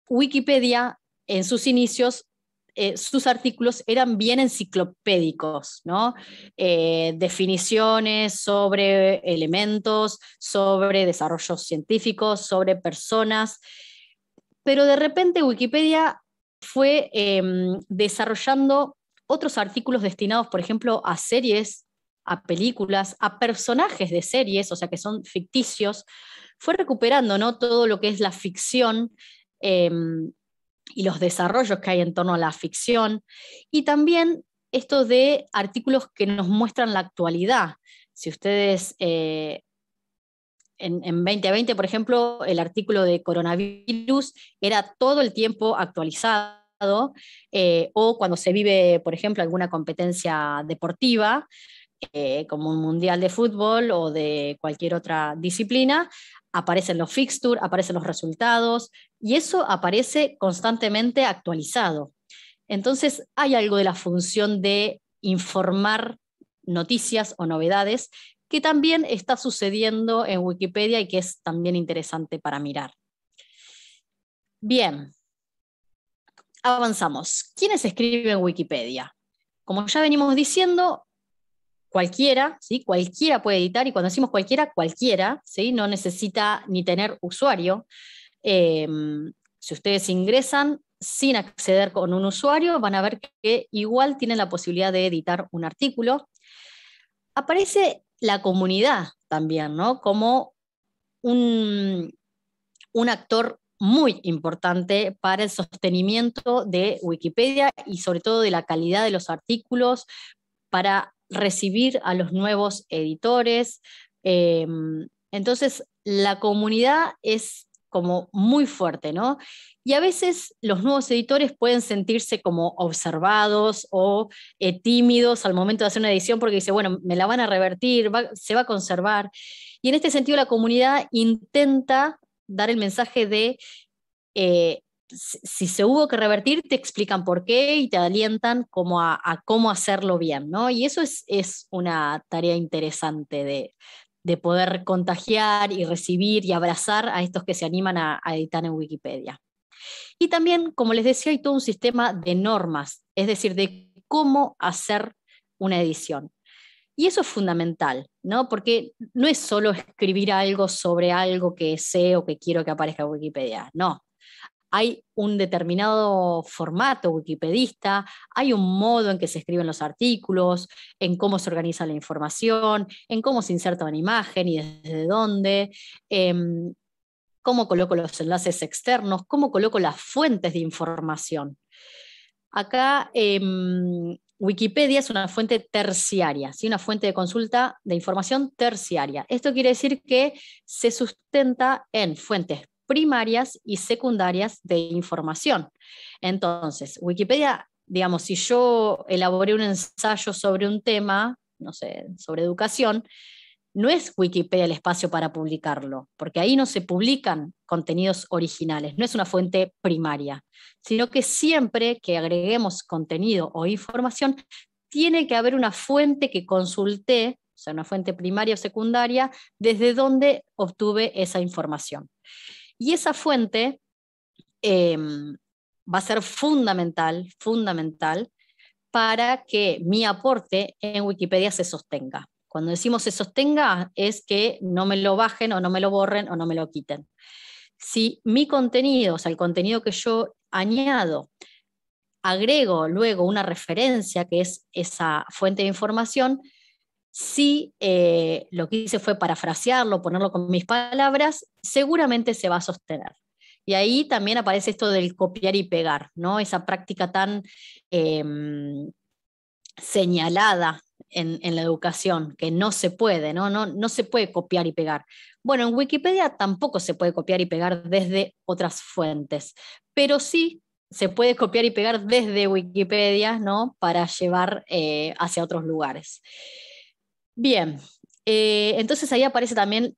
[SPEAKER 2] Wikipedia en sus inicios eh, sus artículos eran bien enciclopédicos, ¿no? Eh, definiciones sobre elementos, sobre desarrollos científicos, sobre personas, pero de repente Wikipedia fue em, desarrollando otros artículos destinados, por ejemplo, a series, a películas, a personajes de series, o sea, que son ficticios, fue recuperando ¿no? todo lo que es la ficción em, y los desarrollos que hay en torno a la ficción, y también esto de artículos que nos muestran la actualidad. Si ustedes eh, en, 2020, por ejemplo, el artículo de coronavirus era todo el tiempo actualizado, eh, o cuando se vive, por ejemplo, alguna competencia deportiva, eh, como un mundial de fútbol o de cualquier otra disciplina, aparecen los fixtures, aparecen los resultados, y eso aparece constantemente actualizado. Entonces, hay algo de la función de informar noticias o novedades que también está sucediendo en Wikipedia y que es también interesante para mirar. Bien, avanzamos. ¿Quiénes escriben Wikipedia? Como ya venimos diciendo, cualquiera, cualquiera puede editar, y cuando decimos cualquiera, cualquiera, no necesita ni tener usuario. Em, si ustedes ingresan sin acceder con un usuario, van a ver que igual tienen la posibilidad de editar un artículo. Aparece la comunidad también, ¿no? Como un, un actor muy importante para el sostenimiento de Wikipedia y sobre todo de la calidad de los artículos, para recibir a los nuevos editores. Em, entonces, la comunidad es como muy fuerte, ¿no? Y a veces los nuevos editores pueden sentirse como observados o eh, tímidos al momento de hacer una edición porque dice, bueno, me la van a revertir, se va a conservar. Y en este sentido la comunidad intenta dar el mensaje de eh, si se hubo que revertir, te explican por qué y te alientan como a, cómo hacerlo bien, ¿no? Y eso es, una tarea interesante de, poder contagiar y recibir y abrazar a estos que se animan a, a editar en Wikipedia. Y también, como les decía, hay todo un sistema de normas, es decir, de cómo hacer una edición. Y eso es fundamental, ¿no? Porque no es solo escribir algo sobre algo que sé o que quiero que aparezca en Wikipedia, no hay un determinado formato wikipedista, hay un modo en que se escriben los artículos, en cómo se organiza la información, en cómo se inserta una imagen y desde dónde. Em, cómo coloco los enlaces externos, cómo coloco las fuentes de información. Acá em, Wikipedia es una fuente terciaria, ¿sí? una fuente de consulta de información terciaria. Esto quiere decir que se sustenta en fuentes primarias y secundarias de información. Entonces, Wikipedia, digamos, si yo elaboré un ensayo sobre un tema, no sé, sobre educación, no es Wikipedia el espacio para publicarlo, porque ahí no se publican contenidos originales, no es una fuente primaria, sino que siempre que agreguemos contenido o información, tiene que haber una fuente que consulté, o sea, una fuente primaria o secundaria, desde donde obtuve esa información. Y esa fuente em, va a ser fundamental, fundamental para que mi aporte en Wikipedia se sostenga. Cuando decimos se sostenga es que no me lo bajen o no me lo borren o no me lo quiten. Si mi contenido, o sea, el contenido que yo añado, agrego luego una referencia que es esa fuente de información, si eh, lo que hice fue parafrasearlo, ponerlo con mis palabras, seguramente se va a sostener. Y ahí también aparece esto del copiar y pegar, ¿no? Esa práctica tan em, señalada en, la educación, que no se puede, ¿no? ¿no? No se puede copiar y pegar. Bueno, en Wikipedia tampoco se puede copiar y pegar desde otras fuentes, pero sí se puede copiar y pegar desde Wikipedia, ¿no? Para llevar eh, hacia otros lugares. Bien, eh, entonces ahí aparece también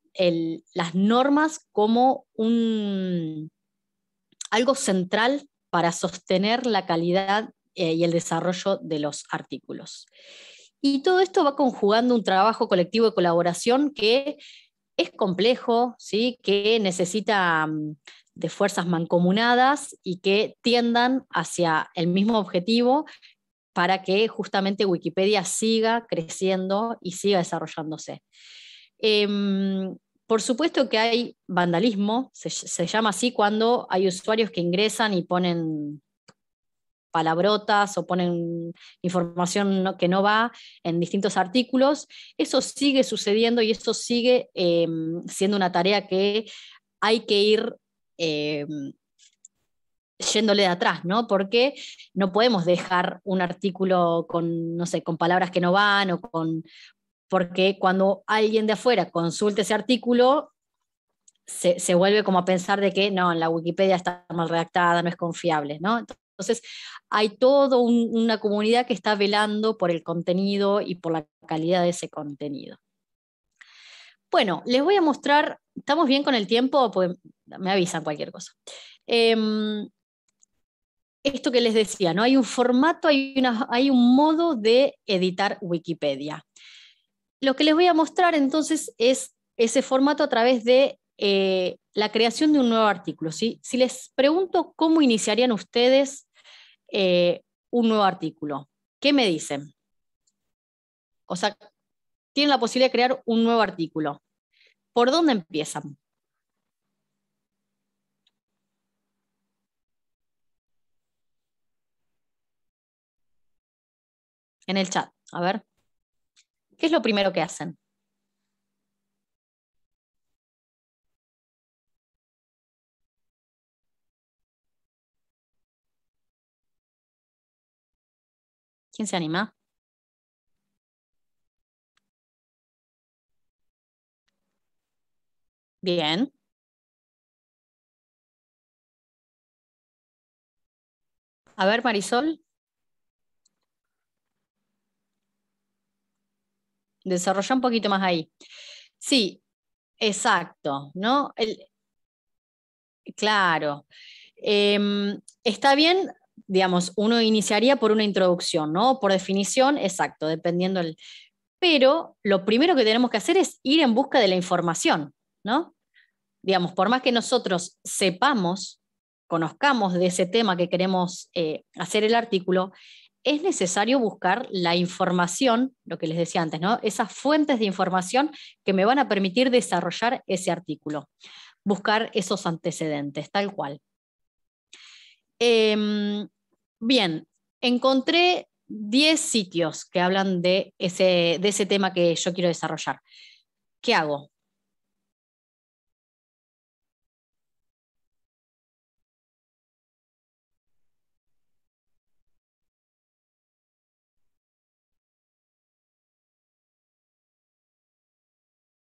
[SPEAKER 2] las normas como un, algo central para sostener la calidad eh, y el desarrollo de los artículos. Y todo esto va conjugando un trabajo colectivo de colaboración que es complejo, ¿sí? que necesita mm, de fuerzas mancomunadas y que tiendan hacia el mismo objetivo para que justamente Wikipedia siga creciendo y siga desarrollándose. Em, por supuesto que hay vandalismo, se, llama así cuando hay usuarios que ingresan y ponen palabrotas o ponen información que no va en distintos artículos. Eso sigue sucediendo y eso sigue em, siendo una tarea que hay que ir em, yéndole de atrás, ¿no? Porque no podemos dejar un artículo con, no sé, con palabras que no van o con... Porque cuando alguien de afuera consulte ese artículo, se, vuelve como a pensar de que no, la Wikipedia está mal redactada, no es confiable, ¿no? Entonces, hay toda una comunidad que está velando por el contenido y por la calidad de ese contenido. Bueno, les voy a mostrar, estamos bien con el tiempo, pues me avisan cualquier cosa. Em, esto que les decía, ¿no? Hay un formato, hay, hay un modo de editar Wikipedia. Lo que les voy a mostrar entonces es ese formato a través de eh, la creación de un nuevo artículo. Si les pregunto cómo iniciarían ustedes eh, un nuevo artículo, ¿qué me dicen? O sea, tienen la posibilidad de crear un nuevo artículo. ¿Por dónde empiezan?
[SPEAKER 3] en el chat. A ver, ¿qué es lo primero que hacen? ¿Quién se anima? Bien. A ver, Marisol. Desarrollar un poquito
[SPEAKER 2] más ahí. Sí, exacto, ¿no? claro. Em, está bien, digamos, uno iniciaría por una introducción, ¿no? Por definición, exacto, dependiendo el... Pero lo primero que tenemos que hacer es ir en busca de la información, ¿no? Digamos, por más que nosotros sepamos, conozcamos de ese tema que queremos eh, hacer el artículo, es necesario buscar la información, lo que les decía antes, ¿no? esas fuentes de información que me van a permitir desarrollar ese artículo, buscar esos antecedentes, tal cual. Em, bien, encontré 10 sitios que hablan de ese, de ese tema que yo quiero desarrollar.
[SPEAKER 3] ¿Qué hago?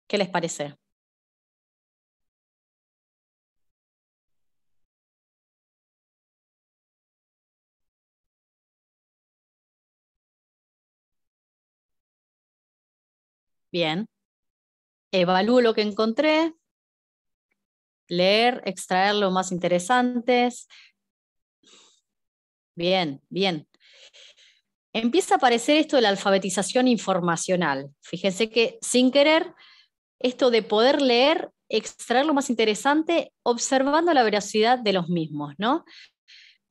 [SPEAKER 3] ¿Qué les parece? Bien. Evalúo lo que encontré. Leer, extraer
[SPEAKER 2] lo más interesantes. Bien, bien. Empieza a aparecer esto de la alfabetización informacional. Fíjense que sin querer esto de poder leer, extraer lo más interesante observando la veracidad de los mismos, ¿no?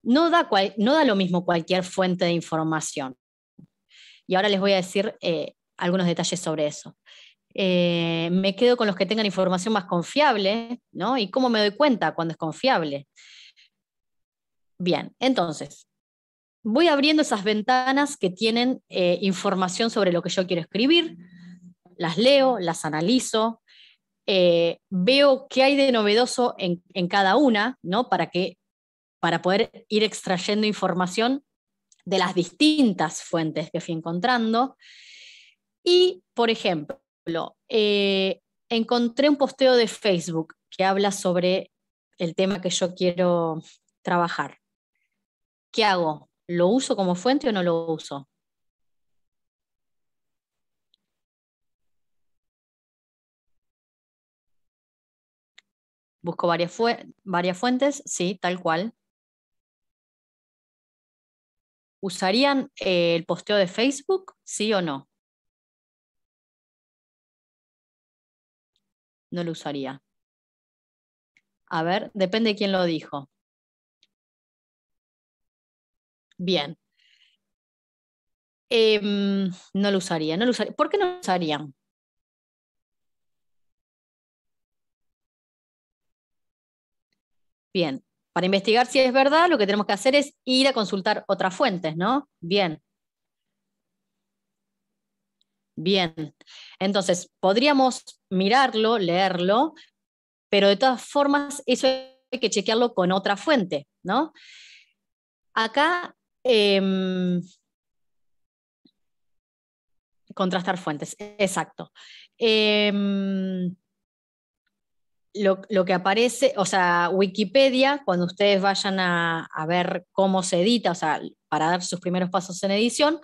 [SPEAKER 2] No da, no da lo mismo cualquier fuente de información. Y ahora les voy a decir eh, algunos detalles sobre eso. Eh, me quedo con los que tengan información más confiable, ¿no? ¿Y cómo me doy cuenta cuando es confiable? Bien, entonces, voy abriendo esas ventanas que tienen eh, información sobre lo que yo quiero escribir, las leo, las analizo, eh, veo qué hay de novedoso en, cada una, ¿no? Para, que, para poder ir extrayendo información de las distintas fuentes que fui encontrando. Y, por ejemplo, eh, encontré un posteo de Facebook que habla sobre el tema que yo quiero trabajar. ¿Qué hago? ¿Lo uso como
[SPEAKER 3] fuente o no lo uso? Busco varias, fuentes, sí, tal cual. ¿Usarían eh, el posteo de Facebook? ¿Sí o no? No lo usaría. A ver, depende de quién lo dijo. Bien. Em, no lo usaría, no lo usaría. ¿Por qué no lo usarían? Bien, para investigar si es verdad, lo que tenemos que hacer es ir a consultar otras fuentes, ¿no?
[SPEAKER 2] Bien. Bien. Entonces, podríamos mirarlo, leerlo, pero de todas formas, eso hay que chequearlo con otra fuente, ¿no? Acá, em, contrastar fuentes, exacto. Em, lo, que aparece, o sea, Wikipedia, cuando ustedes vayan a, ver cómo se edita, o sea, para dar sus primeros pasos en edición,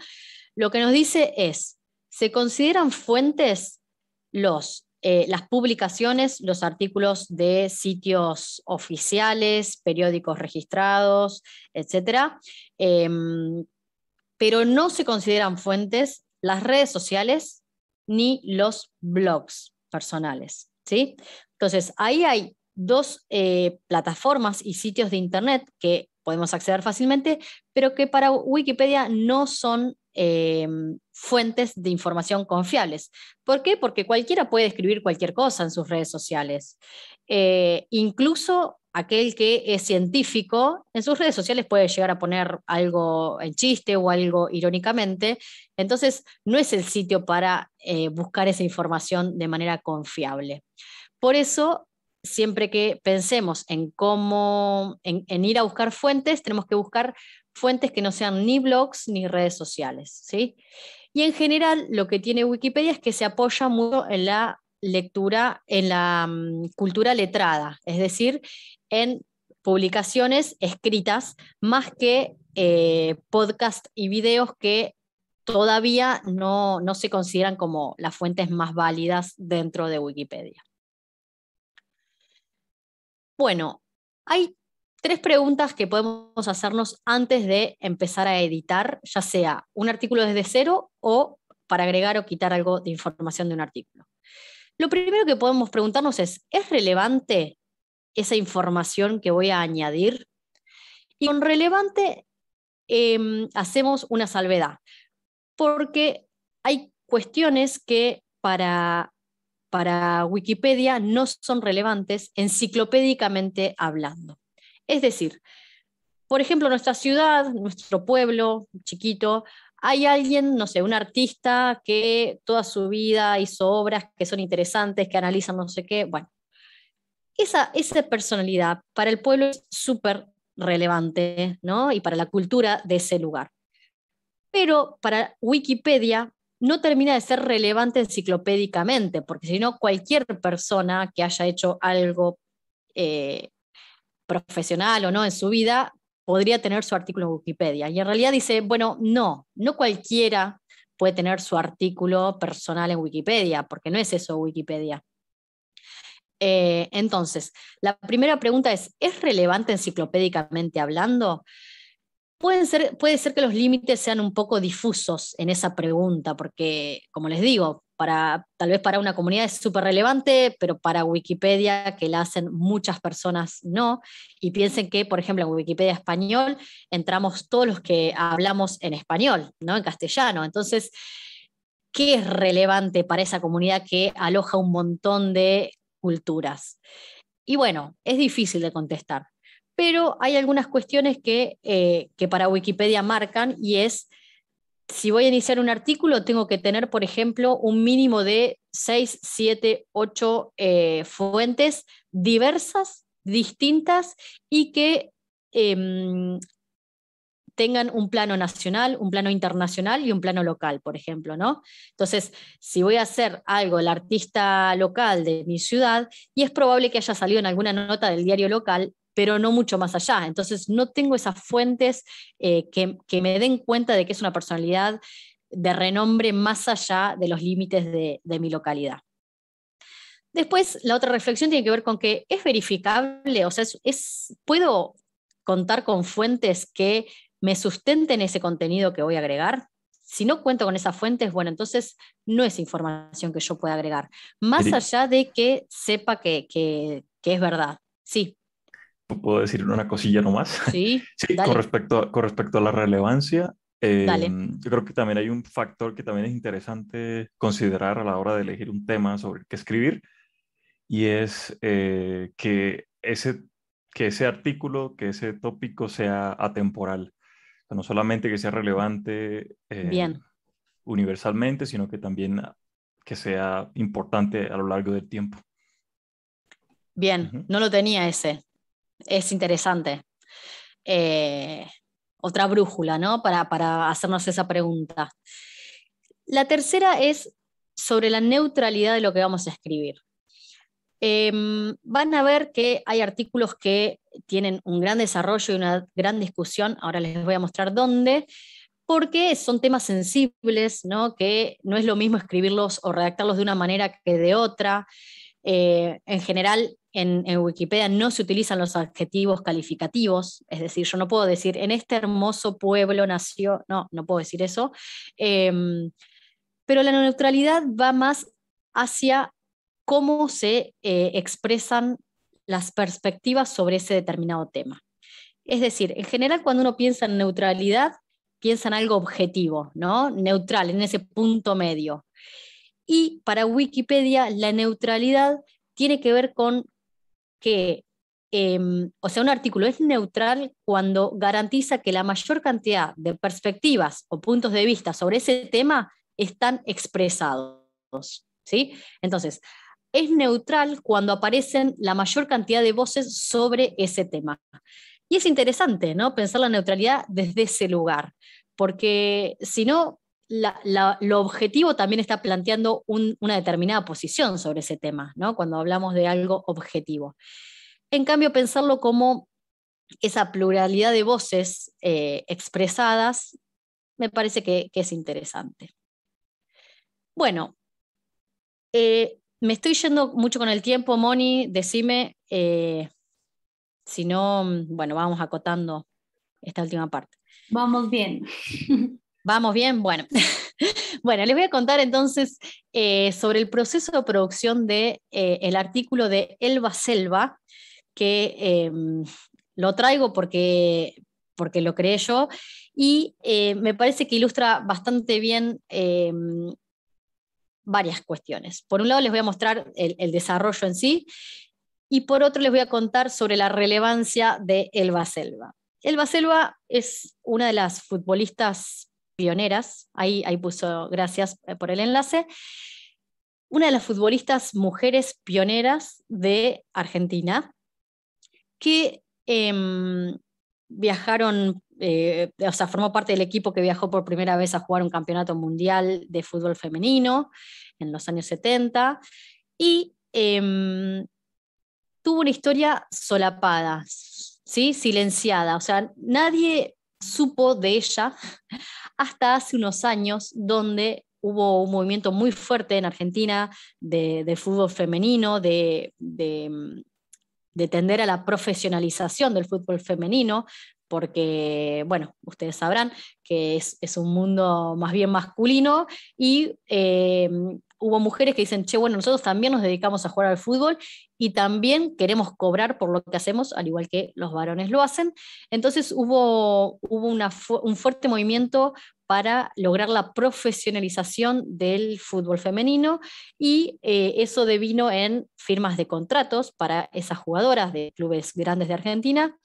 [SPEAKER 2] lo que nos dice es, se consideran fuentes los eh, las publicaciones, los artículos de sitios oficiales, periódicos registrados, etc. Em, pero no se consideran fuentes las redes sociales ni los blogs personales. ¿sí? Entonces, ahí hay dos eh, plataformas y sitios de Internet que podemos acceder fácilmente, pero que para Wikipedia no son eh, fuentes de información confiables. ¿Por qué? Porque cualquiera puede escribir cualquier cosa en sus redes sociales. Eh, incluso aquel que es científico, en sus redes sociales puede llegar a poner algo en chiste o algo irónicamente. Entonces, no es el sitio para buscar esa información de manera confiable. Por eso, siempre que pensemos en cómo, en, ir a buscar fuentes, tenemos que buscar fuentes que no sean ni blogs ni redes sociales. ¿sí? Y en general, lo que tiene Wikipedia es que se apoya mucho en la lectura, en la mm, cultura letrada, es decir, en publicaciones escritas más que eh, podcasts y videos que todavía no se consideran como las fuentes más válidas dentro de Wikipedia. Bueno, hay tres preguntas que podemos hacernos antes de empezar a editar, ya sea un artículo desde cero o para agregar o quitar algo de información de un artículo. Lo primero que podemos preguntarnos es, ¿es relevante esa información que voy a añadir? Y con relevante em, hacemos una salvedad, porque hay cuestiones que para para Wikipedia no son relevantes enciclopédicamente hablando. Es decir, por ejemplo, nuestra ciudad, nuestro pueblo chiquito, hay alguien, no sé, un artista que toda su vida hizo obras que son interesantes, que analizan no sé qué. Bueno, esa, esa personalidad para el pueblo es súper relevante, ¿no? Y para la cultura de ese lugar. Pero para Wikipedia no termina de ser relevante enciclopédicamente, porque si no, cualquier persona que haya hecho algo eh, profesional o no en su vida podría tener su artículo en Wikipedia. Y en realidad dice, bueno, no, no cualquiera puede tener su artículo personal en Wikipedia, porque no es eso Wikipedia. Eh, entonces, la primera pregunta es, ¿es relevante enciclopédicamente hablando? puede ser que los límites sean un poco difusos en esa pregunta, porque, como les digo, para, tal vez para una comunidad es súper relevante, pero para Wikipedia, que la hacen muchas personas, no. Y piensen que, por ejemplo, en Wikipedia español entramos todos los que hablamos en español, ¿no? En castellano. Entonces, ¿qué es relevante para esa comunidad que aloja un montón de culturas? Y bueno, es difícil de contestar pero hay algunas cuestiones eh, que, para Wikipedia marcan y es, si voy a iniciar un artículo, tengo que tener, por ejemplo, un mínimo de 6, 7, 8 fuentes diversas, distintas y que em, tengan un plano nacional, un plano internacional y un plano local, por ejemplo, ¿no? Entonces, si voy a hacer algo el artista local de mi ciudad, y es probable que haya salido en alguna nota del diario local, pero no mucho más allá. Entonces, no tengo esas fuentes eh, que, me den cuenta de que es una personalidad de renombre más allá de los límites de, mi localidad. Después, la otra reflexión tiene que ver con que es verificable, o sea, es, puedo contar con fuentes que me sustenten ese contenido que voy a agregar. Si no cuento con esas fuentes, bueno, entonces no es información que yo pueda agregar, más allá de que sepa que, que, que es verdad. Sí
[SPEAKER 5] puedo decir una cosilla nomás.
[SPEAKER 3] Sí, Con,
[SPEAKER 5] respecto a, con respecto a la relevancia, em, yo creo que también hay un factor que también es interesante considerar a la hora de elegir un tema sobre qué que escribir, y es eh, que, ese, que ese artículo, que ese tópico sea atemporal. no solamente que sea relevante eh, universalmente, sino que también que sea importante a lo largo del tiempo.
[SPEAKER 2] Bien, no lo tenía ese es interesante. Eh, otra brújula, ¿no? Para, hacernos esa pregunta. La tercera es sobre la neutralidad de lo que vamos a escribir. Em, van a ver que hay artículos que tienen un gran desarrollo y una gran discusión, ahora les voy a mostrar dónde, porque son temas sensibles, ¿no? que no es lo mismo escribirlos o redactarlos de una manera que de otra. Eh, en general, en, Wikipedia no se utilizan los adjetivos calificativos, es decir, yo no puedo decir en este hermoso pueblo nació, no, no puedo decir eso, em, pero la neutralidad va más hacia cómo se eh, expresan las perspectivas sobre ese determinado tema. Es decir, en general cuando uno piensa en neutralidad, piensa en algo objetivo, ¿no? Neutral, en ese punto medio. Y para Wikipedia, la neutralidad tiene que ver con que, em, o sea, un artículo es neutral cuando garantiza que la mayor cantidad de perspectivas o puntos de vista sobre ese tema están expresados. ¿sí? Entonces, es neutral cuando aparecen la mayor cantidad de voces sobre ese tema. Y es interesante, ¿no? Pensar la neutralidad desde ese lugar, porque si no, lo objetivo también está planteando una determinada posición sobre ese tema, ¿no? cuando hablamos de algo objetivo. En cambio, pensarlo como esa pluralidad de voces eh, expresadas me parece que, es interesante. Bueno, eh, me estoy yendo mucho con el tiempo, Moni, decime, eh, si no, mm, bueno, vamos acotando esta última parte. Vamos bien. Vamos bien, bueno. bueno, les voy a contar entonces eh, sobre el proceso de producción del de, eh, artículo de Elba Selva, que eh, lo traigo porque, porque lo creé yo y me parece que ilustra bastante bien varias cuestiones. Por un lado les voy a mostrar el, el, desarrollo en sí y por otro les voy a contar sobre la relevancia de Elba Selva. Elba Selva es una de las futbolistas pioneras, ahí, puso gracias eh, por el enlace, una de las futbolistas mujeres pioneras de Argentina, que em, viajaron, eh, o sea, formó parte del equipo que viajó por primera vez a jugar un campeonato mundial de fútbol femenino en los años 70 y em, tuvo una historia solapada, ¿sí? silenciada, o sea, nadie supo de ella hasta hace unos años, donde hubo un movimiento muy fuerte en Argentina de, fútbol femenino, de, de, mm, de, tender a la profesionalización del fútbol femenino, porque, bueno, ustedes sabrán que es, un mundo más bien masculino y eh, hubo mujeres que dicen, che, bueno, nosotros también nos dedicamos a jugar al fútbol y también queremos cobrar por lo que hacemos, al igual que los varones lo hacen. Entonces hubo, un fuerte movimiento para lograr la profesionalización del fútbol femenino y eh, eso devino en firmas de contratos para esas jugadoras de clubes grandes de Argentina.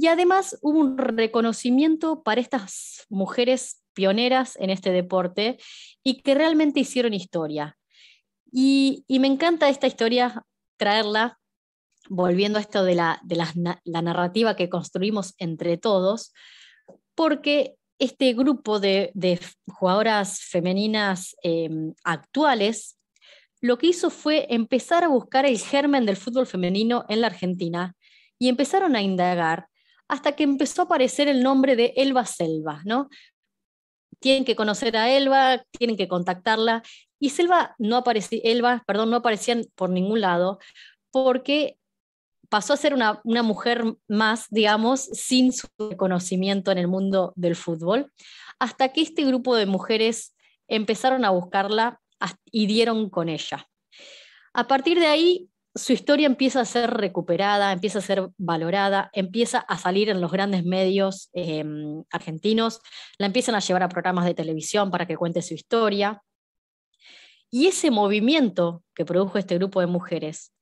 [SPEAKER 2] Y además hubo un reconocimiento para estas mujeres pioneras en este deporte y que realmente hicieron historia. Y, me encanta esta historia traerla, volviendo a esto de, la, de narrativa que construimos entre todos, porque este grupo de, jugadoras femeninas eh, actuales lo que hizo fue empezar a buscar el germen del fútbol femenino en la Argentina y empezaron a indagar hasta que empezó a aparecer el nombre de Elba Selva, ¿no? Tienen que conocer a Elba, tienen que contactarla, y Selva no aparecía, Elba, perdón, no aparecían por ningún lado, porque pasó a ser una, una mujer más, digamos, sin su conocimiento en el mundo del fútbol, hasta que este grupo de mujeres empezaron a buscarla y dieron con ella. A partir de ahí su historia empieza a ser recuperada, empieza a ser valorada, empieza a salir en los grandes medios em, argentinos, la empiezan a llevar a programas de televisión para que cuente su historia. Y ese movimiento que produjo este grupo de mujeres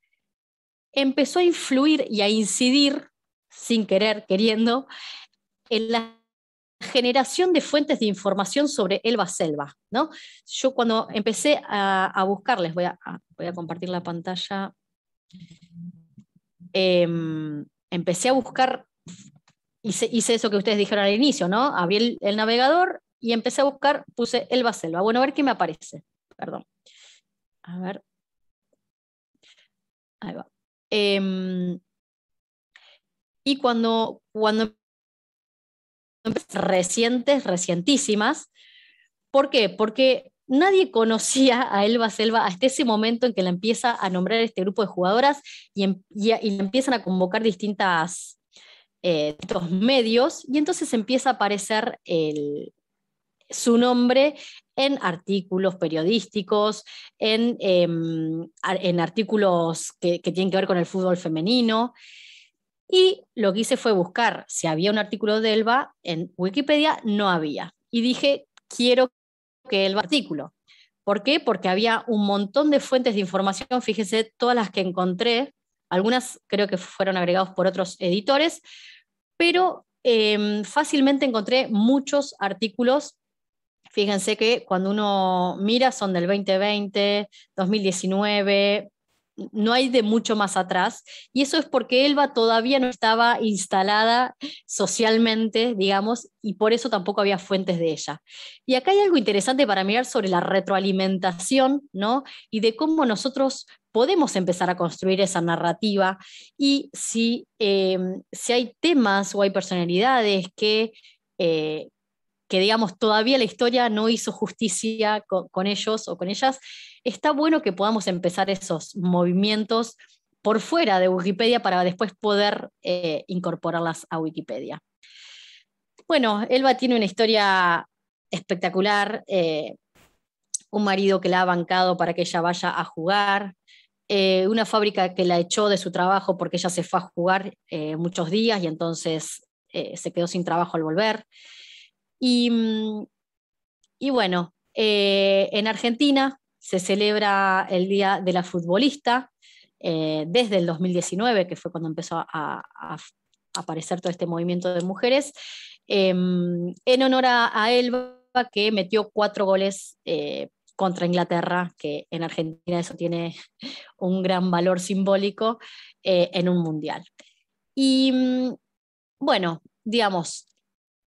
[SPEAKER 2] empezó a influir y a incidir, sin querer, queriendo, en la generación de fuentes de información sobre Elba Selva. ¿no? Yo cuando empecé a, buscarles, voy a compartir la pantalla Em, empecé a buscar, hice, hice, eso que ustedes dijeron al inicio, ¿no? Abrí el, navegador y empecé a buscar, puse el Selva. Bueno, a ver qué me aparece. Perdón. A ver. Ahí va. Em, y cuando, cuando recientes, recientísimas. ¿Por qué? Porque nadie conocía a Elba Selva hasta ese momento en que la empieza a nombrar este grupo de jugadoras y, em, la empiezan a convocar distintas, eh, distintos medios y entonces empieza a aparecer su nombre en artículos periodísticos, en, em, artículos que, tienen que ver con el fútbol femenino. Y lo que hice fue buscar si había un artículo de Elba en Wikipedia, no había. Y dije, quiero que el artículo. ¿Por qué? Porque había un montón de fuentes de información, fíjense todas las que encontré, algunas creo que fueron agregados por otros editores, pero em, fácilmente encontré muchos artículos. Fíjense que cuando uno mira son del 2020, 2019, no hay de mucho más atrás. Y eso es porque Elba todavía no estaba instalada socialmente, digamos, y por eso tampoco había fuentes de ella. Y acá hay algo interesante para mirar sobre la retroalimentación, ¿no? Y de cómo nosotros podemos empezar a construir esa narrativa y si, em, hay temas o hay personalidades que... Eh, que digamos, todavía la historia no hizo justicia con ellos o con ellas, está bueno que podamos empezar esos movimientos por fuera de Wikipedia para después poder eh, incorporarlas a Wikipedia. Bueno, Elba tiene una historia espectacular, eh, un marido que la ha bancado para que ella vaya a jugar, eh, una fábrica que la echó de su trabajo porque ella se fue a jugar muchos días y entonces se quedó sin trabajo al volver. y mm, bueno, en Argentina se celebra el Día de la Futbolista eh, desde el 2019, que fue cuando empezó a, aparecer todo este movimiento de mujeres, em, en honor a, Elba, que metió cuatro goles eh, contra Inglaterra, que en Argentina eso tiene un gran valor simbólico eh, en un mundial. Y mm, bueno, digamos,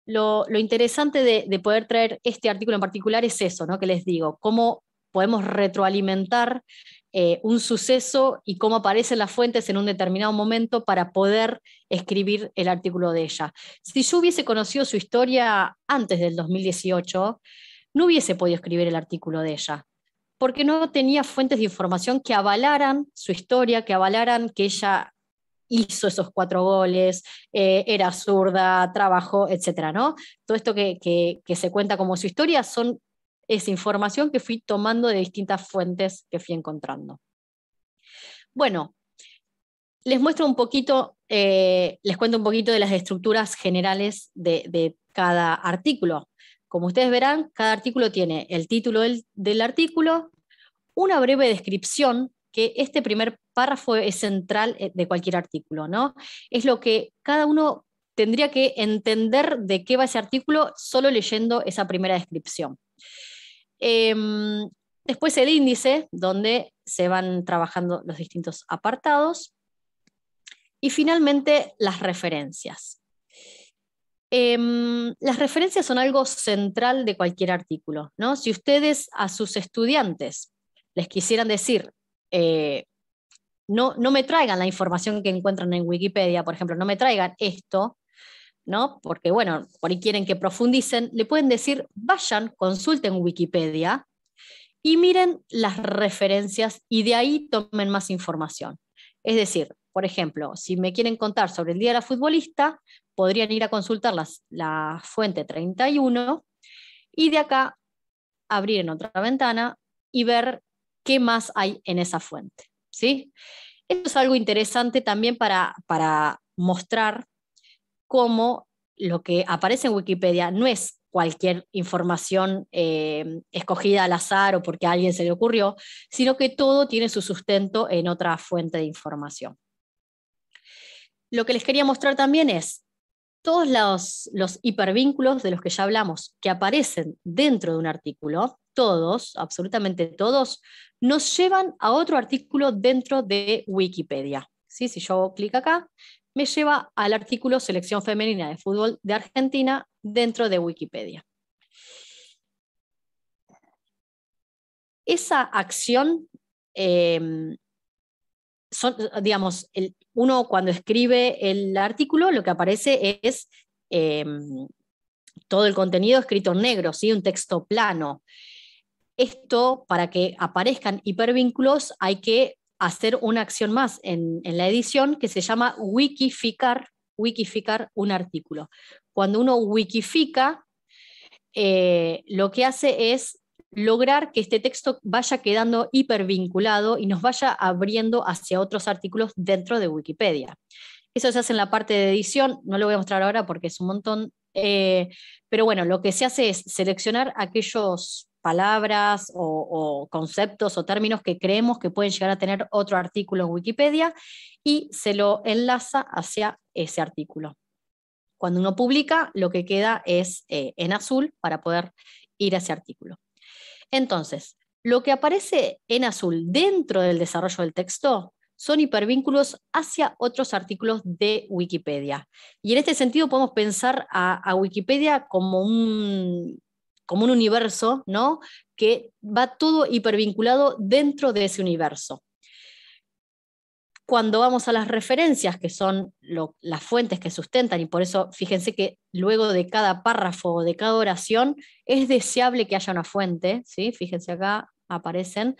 [SPEAKER 2] lo, interesante de, poder traer este artículo en particular es eso, ¿no? Que les digo, cómo podemos retroalimentar eh, un suceso y cómo aparecen las fuentes en un determinado momento para poder escribir el artículo de ella. Si yo hubiese conocido su historia antes del 2018, no hubiese podido escribir el artículo de ella, porque no tenía fuentes de información que avalaran su historia, que avalaran que ella hizo esos cuatro goles, eh, era zurda, trabajó, etc. ¿no? Todo esto que, se cuenta como su historia son esa información que fui tomando de distintas fuentes que fui encontrando. Bueno, les muestro un poquito, eh, les cuento un poquito de las estructuras generales de, cada artículo. Como ustedes verán, cada artículo tiene el título del, artículo, una breve descripción, que este primer párrafo es central eh, de cualquier artículo, ¿no? Es lo que cada uno tendría que entender de qué va ese artículo solo leyendo esa primera descripción. Em, después el índice, donde se van trabajando los distintos apartados. Y finalmente las referencias. Em, las referencias son algo central de cualquier artículo. ¿no? Si ustedes a sus estudiantes les quisieran decir, eh, no me traigan la información que encuentran en Wikipedia, por ejemplo, no me traigan esto, ¿no? Porque bueno, por ahí quieren que profundicen, le pueden decir, vayan, consulten Wikipedia y miren las referencias y de ahí tomen más información. Es decir, por ejemplo, si me quieren contar sobre el Día de la Futbolista, podrían ir a consultar la fuente 31 y de acá abrir en otra ventana y ver qué más hay en esa fuente. ¿sí? Esto es algo interesante también para, para mostrar cómo lo que aparece en Wikipedia no es cualquier información eh, escogida al azar o porque a alguien se le ocurrió, sino que todo tiene su sustento en otra fuente de información. Lo que les quería mostrar también es todos los, hipervínculos de los que ya hablamos, que aparecen dentro de un artículo, todos, absolutamente todos, nos llevan a otro artículo dentro de Wikipedia. ¿Sí? Si yo clic acá, me lleva al artículo Selección Femenina de Fútbol de Argentina dentro de Wikipedia. Esa acción, em, son, digamos, el, uno cuando escribe el artículo, lo que aparece es em, todo el contenido escrito en negro, un texto plano. Esto, para que aparezcan hipervínculos, hay que hacer una acción más en, la edición que se llama wikificar, wikificar un artículo. Cuando uno wikifica, eh, lo que hace es lograr que este texto vaya quedando hipervinculado y nos vaya abriendo hacia otros artículos dentro de Wikipedia. Eso se hace en la parte de edición, no lo voy a mostrar ahora porque es un montón, eh, pero bueno, lo que se hace es seleccionar aquellos palabras o, conceptos o términos que creemos que pueden llegar a tener otro artículo en Wikipedia y se lo enlaza hacia ese artículo. Cuando uno publica, lo que queda es eh, en azul para poder ir a ese artículo. Entonces, lo que aparece en azul dentro del desarrollo del texto son hipervínculos hacia otros artículos de Wikipedia. Y en este sentido podemos pensar a Wikipedia como un, como un universo, ¿no? Que va todo hipervinculado dentro de ese universo. Cuando vamos a las referencias, que son las fuentes que sustentan, y por eso fíjense que luego de cada párrafo o de cada oración es deseable que haya una fuente, ¿sí? Fíjense acá aparecen.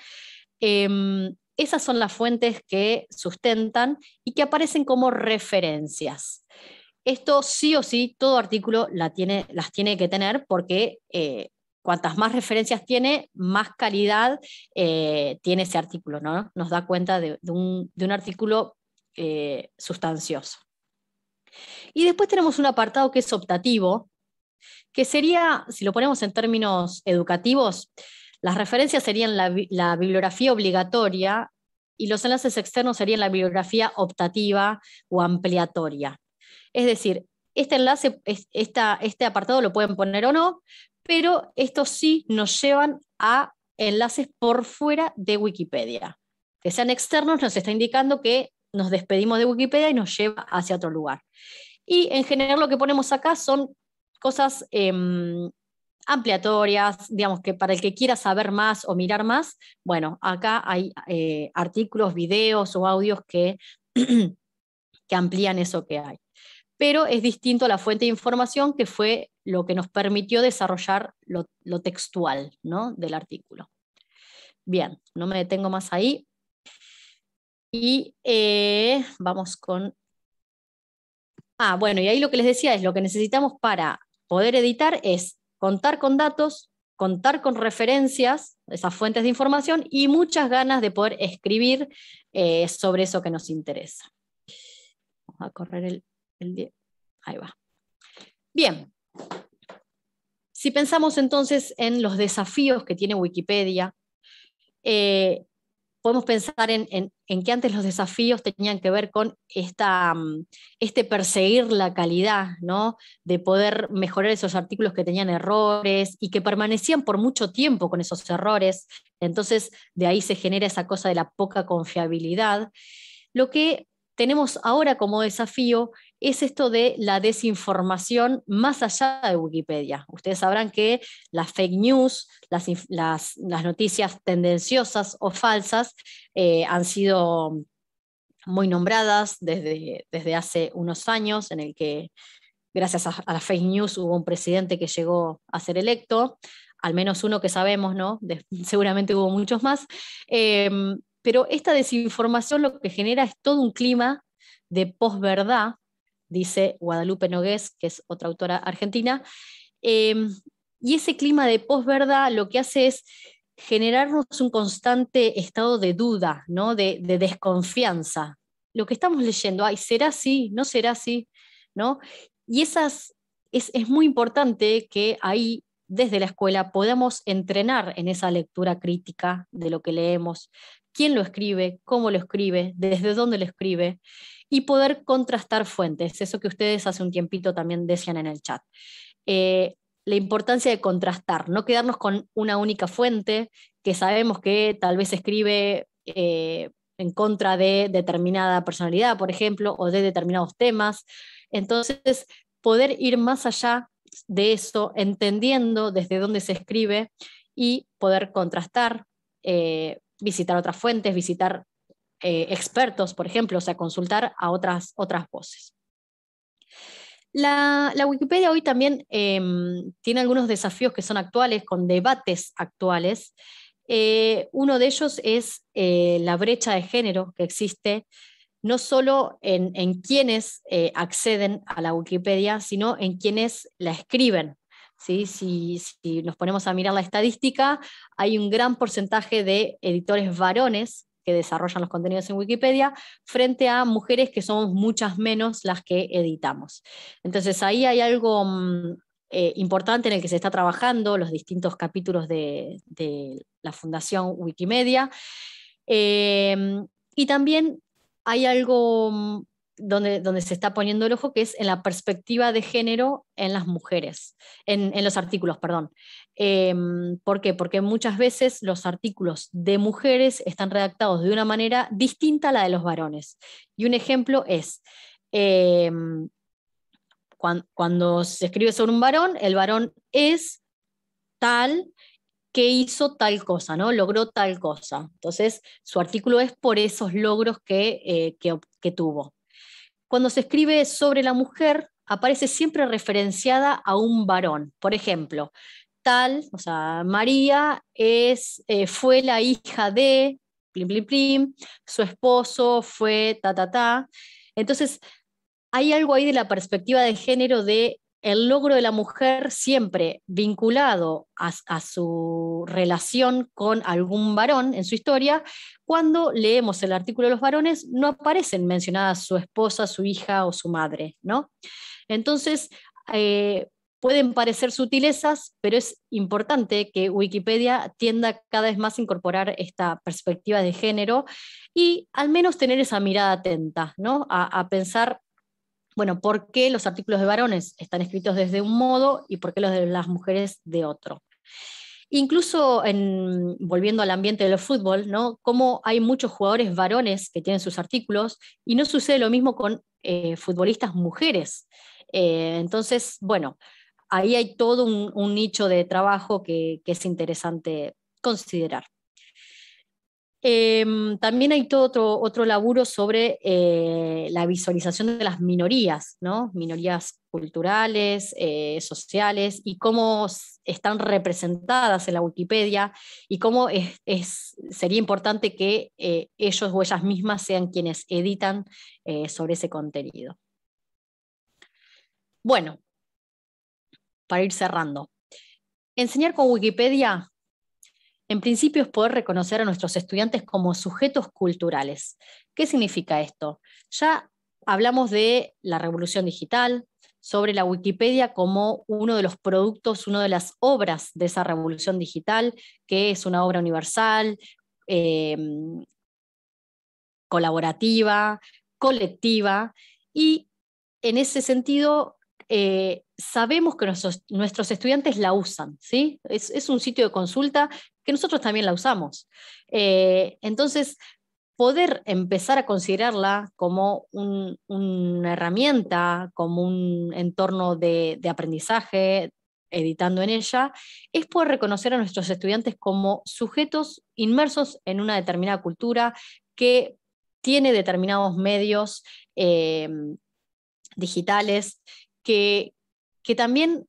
[SPEAKER 2] Em, esas son las fuentes que sustentan y que aparecen como referencias. Esto sí o sí, todo artículo tiene, las tiene que tener porque eh, cuantas más referencias tiene, más calidad eh, tiene ese artículo, ¿no? Nos da cuenta de, un, artículo eh, sustancioso. Y después tenemos un apartado que es optativo, que sería, si lo ponemos en términos educativos, las referencias serían la bibliografía obligatoria y los enlaces externos serían la bibliografía optativa o ampliatoria. Es decir, este enlace, este apartado lo pueden poner o no, pero estos sí nos llevan a enlaces por fuera de Wikipedia. Que sean externos nos está indicando que nos despedimos de Wikipedia y nos lleva hacia otro lugar. Y en general lo que ponemos acá son cosas em, ampliatorias, digamos que para el que quiera saber más o mirar más, bueno, acá hay eh, artículos, videos o audios que, que amplían eso que hay pero es distinto a la fuente de información que fue lo que nos permitió desarrollar lo, textual ¿no? del artículo. Bien, no me detengo más ahí. Y eh, vamos con... Ah, bueno, y ahí lo que les decía es lo que necesitamos para poder editar es contar con datos, contar con referencias, esas fuentes de información y muchas ganas de poder escribir eh, sobre eso que nos interesa.
[SPEAKER 1] Vamos a correr el
[SPEAKER 2] Ahí va. Bien. Si pensamos entonces en los desafíos que tiene Wikipedia, eh, podemos pensar en, que antes los desafíos tenían que ver con mm, este perseguir la calidad, de poder mejorar esos artículos que tenían errores y que permanecían por mucho tiempo con esos errores. Entonces, de ahí se genera esa cosa de la poca confiabilidad. Lo que tenemos ahora como desafío es esto de la desinformación más allá de Wikipedia. Ustedes sabrán que las fake news, las, noticias tendenciosas o falsas eh, han sido muy nombradas desde, desde hace unos años, en el que gracias a, las fake news hubo un presidente que llegó a ser electo, al menos uno que sabemos, ¿no? seguramente hubo muchos más. Em, pero esta desinformación lo que genera es todo un clima de posverdad dice Guadalupe Nogués, que es otra autora argentina. Em, y ese clima de posverdad lo que hace es generarnos un constante estado de duda, de, desconfianza. Lo que estamos leyendo, será así? no será así Y esas, es, es muy importante que ahí desde la escuela podamos entrenar en esa lectura crítica de lo que leemos, quién lo escribe, cómo lo escribe, desde dónde lo escribe y poder contrastar fuentes, eso que ustedes hace un tiempito también decían en el chat. Eh, la importancia de contrastar, no quedarnos con una única fuente que sabemos que tal vez escribe eh, en contra de determinada personalidad, por ejemplo, o de determinados temas. Entonces, poder ir más allá de eso, entendiendo desde dónde se escribe y poder contrastar, eh, visitar otras fuentes, visitar eh, expertos, por ejemplo, o sea, consultar a otras, otras voces. La, Wikipedia hoy también em, tiene algunos desafíos que son actuales, con debates actuales. Eh, uno de ellos es eh, la brecha de género que existe, no solo en, en quienes acceden a la Wikipedia, sino en quienes la escriben, ¿Sí? si, nos ponemos a mirar la estadística, hay un gran porcentaje de editores varones que desarrollan los contenidos en Wikipedia, frente a mujeres que somos muchas menos las que editamos. Entonces ahí hay algo mm, eh, importante en el que se está trabajando, los distintos capítulos de, la Fundación Wikimedia. Em, y también hay algo mm, donde, donde, se está poniendo el ojo, que es en la perspectiva de género en las mujeres, en, en los artículos, perdón. Em, ¿Por qué? Porque muchas veces los artículos de mujeres están redactados de una manera distinta a la de los varones. Y un ejemplo es, em, cuando, se escribe sobre un varón, el varón es tal que hizo tal cosa, ¿no? Logró tal cosa. Entonces, su artículo es por esos logros que, eh, que, tuvo. Cuando se escribe sobre la mujer, aparece siempre referenciada a un varón. Por ejemplo, o sea, María es, eh, fue la hija de, plim, plim, plim, su esposo fue ta, ta, ta. Entonces, hay algo ahí de la perspectiva de género de el logro de la mujer siempre vinculado a, su relación con algún varón en su historia, cuando leemos el artículo de los varones no aparecen mencionadas su esposa, su hija o su madre, ¿no? Entonces, eh, Pueden parecer sutilezas, pero es importante que Wikipedia tienda cada vez más a incorporar esta perspectiva de género y al menos tener esa mirada atenta, ¿no? A, pensar, bueno, por qué los artículos de varones están escritos desde un modo y por qué los de las mujeres de otro. Incluso volviendo al ambiente del fútbol, ¿no? Como hay muchos jugadores varones que tienen sus artículos y no sucede lo mismo con eh, futbolistas mujeres. Eh, entonces, bueno, ahí hay todo un, nicho de trabajo que, es interesante considerar. Em, también hay todo otro, laburo sobre eh, la visualización de las minorías, ¿no? minorías culturales, eh, sociales, y cómo están representadas en la Wikipedia y cómo sería importante que eh, ellos o ellas mismas sean quienes editan sobre ese contenido. Bueno, para ir cerrando. Enseñar con Wikipedia, en principio, es poder reconocer a nuestros estudiantes como sujetos culturales. ¿Qué significa esto? Ya hablamos de la revolución digital, sobre la Wikipedia como uno de los productos, una de las obras de esa revolución digital, que es una obra universal, em, colaborativa, colectiva, y en ese sentido eh, sabemos que nuestros, estudiantes la usan, Es, un sitio de consulta que nosotros también la usamos. Eh, entonces, poder empezar a considerarla como una herramienta, como un entorno de, aprendizaje, editando en ella, es poder reconocer a nuestros estudiantes como sujetos inmersos en una determinada cultura que tiene determinados medios eh, digitales que, también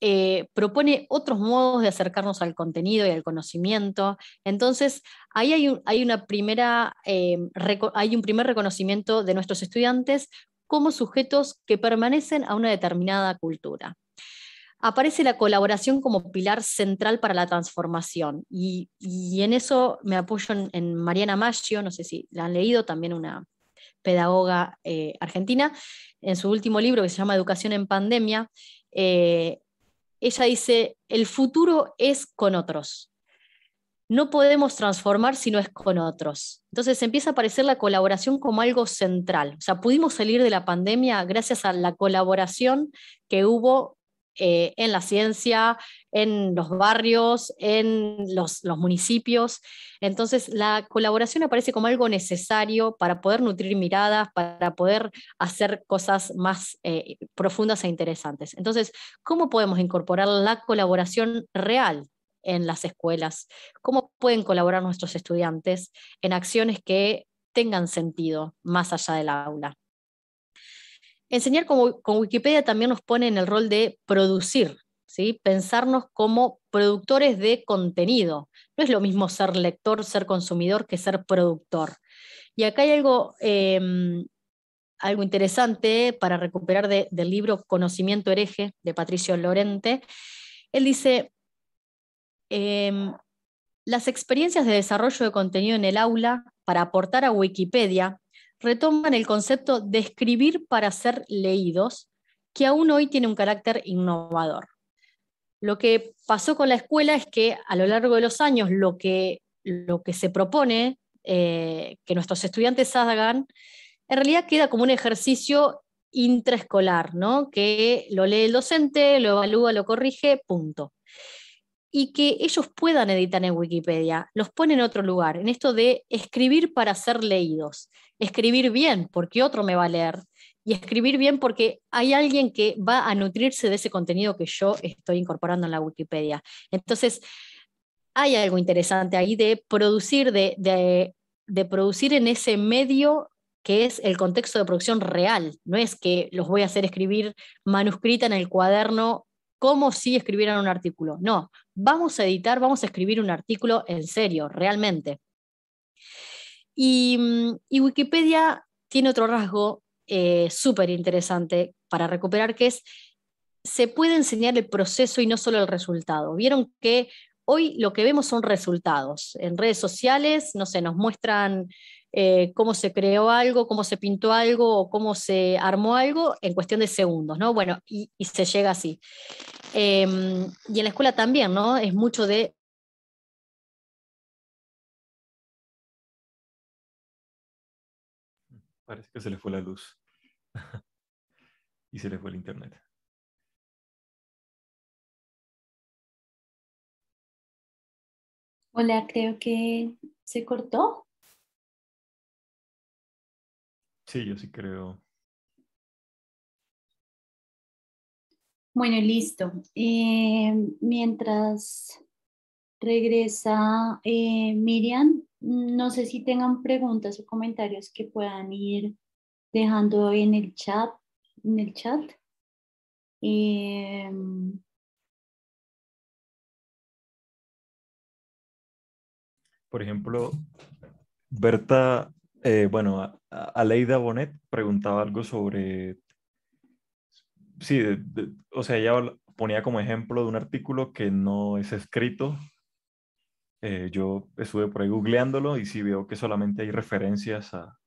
[SPEAKER 2] eh, propone otros modos de acercarnos al contenido y al conocimiento. Entonces, ahí hay un, una primera, eh, hay un primer reconocimiento de nuestros estudiantes como sujetos que permanecen a una determinada cultura aparece la colaboración como pilar central para la transformación. Y, en eso me apoyo en, Mariana Maggio, no sé si la han leído, también una pedagoga eh, argentina, en su último libro que se llama Educación en Pandemia, eh, ella dice, el futuro es con otros. No podemos transformar si no es con otros. Entonces empieza a aparecer la colaboración como algo central. O sea, pudimos salir de la pandemia gracias a la colaboración que hubo eh, en la ciencia, en los barrios, en los, municipios. Entonces, la colaboración aparece como algo necesario para poder nutrir miradas, para poder hacer cosas más eh, profundas e interesantes. Entonces, ¿cómo podemos incorporar la colaboración real en las escuelas? ¿Cómo pueden colaborar nuestros estudiantes en acciones que tengan sentido más allá del aula? Enseñar con, con, Wikipedia también nos pone en el rol de producir, ¿sí? pensarnos como productores de contenido. No es lo mismo ser lector, ser consumidor que ser productor. Y acá hay algo, em, algo interesante para recuperar del libro Conocimiento hereje de Patricio Lorente. Él dice, em, las experiencias de desarrollo de contenido en el aula para aportar a Wikipedia retoman el concepto de escribir para ser leídos, que aún hoy tiene un carácter innovador. Lo que pasó con la escuela es que a lo largo de los años lo que, lo que se propone eh, que nuestros estudiantes hagan, en realidad queda como un ejercicio intraescolar, ¿no? que lo lee el docente, lo evalúa, lo corrige, punto y que ellos puedan editar en Wikipedia, los pone en otro lugar, en esto de escribir para ser leídos, escribir bien porque otro me va a leer y escribir bien porque hay alguien que va a nutrirse de ese contenido que yo estoy incorporando en la Wikipedia. Entonces, hay algo interesante ahí de producir, de, de, de producir en ese medio que es el contexto de producción real, no es que los voy a hacer escribir manuscrita en el cuaderno como si escribieran un artículo. No, vamos a editar, vamos a escribir un artículo en serio, realmente. Y, mm, Wikipedia tiene otro rasgo eh, súper interesante para recuperar, que es, se puede enseñar el proceso y no solo el resultado. Vieron que hoy lo que vemos son resultados. En redes sociales, no sé, nos muestran eh, cómo se creó algo, cómo se pintó algo o cómo se armó algo en cuestión de
[SPEAKER 3] segundos, ¿no? Bueno, y, se llega así. Em, y en la escuela también, ¿no? Es mucho de Parece que se le fue la luz. y se le fue el internet. Hola, creo que se cortó. Sí, yo sí creo. Bueno, listo. Eh, mientras
[SPEAKER 1] regresa eh, Miriam, no sé si tengan preguntas o comentarios que puedan ir dejando en el chat. En el chat.
[SPEAKER 3] Em, por ejemplo, Berta
[SPEAKER 5] eh, bueno, Aleida Bonet preguntaba algo sobre, sí, o sea, ella ponía como ejemplo de un artículo que no es escrito. Eh, yo estuve por ahí googleándolo y sí veo que solamente hay referencias a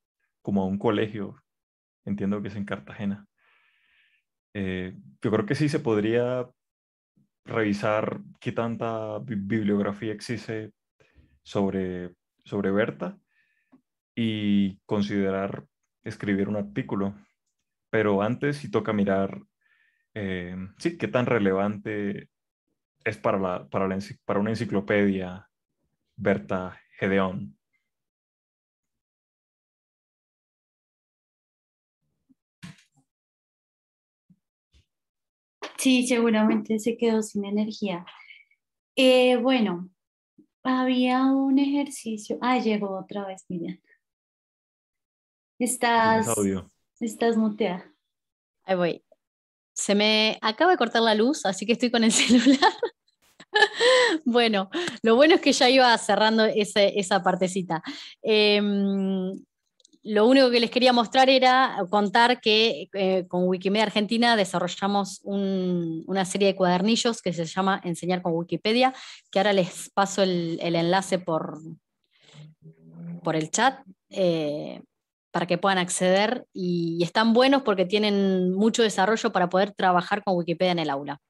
[SPEAKER 5] como a un colegio, entiendo que es en Cartagena. Eh, yo creo que sí se podría revisar qué tanta bibliografía existe sobre, sobre Berta y considerar escribir un artículo. Pero antes sí toca mirar, eh, sí, qué tan relevante es para, para,
[SPEAKER 3] para una enciclopedia Berta Gedeón. Sí, seguramente se quedó sin energía.
[SPEAKER 1] Eh, bueno, había un ejercicio. Ah, llegó otra vez, Miriam. Estás, estás muteada. Ahí voy. Se me acaba de cortar la luz, así que estoy con el celular.
[SPEAKER 2] bueno, lo bueno es que ya iba cerrando esa partecita. Em, lo único que les quería mostrar era contar que eh, con Wikimedia Argentina desarrollamos una serie de cuadernillos que se llama Enseñar con Wikipedia, que ahora les paso el, enlace por, por el chat. Eh, para que puedan acceder y, están buenos porque tienen mucho desarrollo para poder trabajar con Wikipedia en el aula.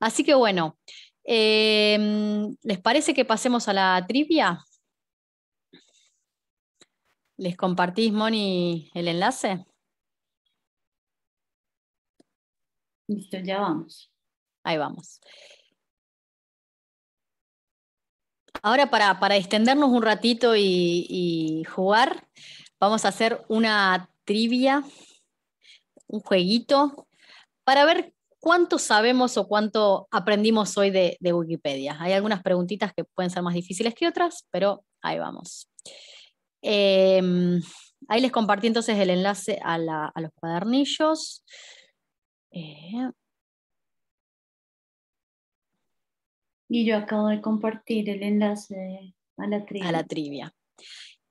[SPEAKER 2] Así que bueno, eh, ¿les parece que pasemos a la trivia? ¿Les compartís, Moni, el enlace? Listo, ya vamos. Ahí vamos. Ahora para, extendernos un ratito y jugar, Vamos a hacer una trivia, un jueguito, para ver cuánto sabemos o cuánto aprendimos hoy de, Wikipedia. Hay algunas preguntitas que pueden ser más difíciles que otras, pero ahí vamos. Em, ahí les compartí entonces el enlace a, los cuadernillos.
[SPEAKER 3] Eh.
[SPEAKER 1] Y yo acabo de compartir el enlace a la trivia. A la trivia.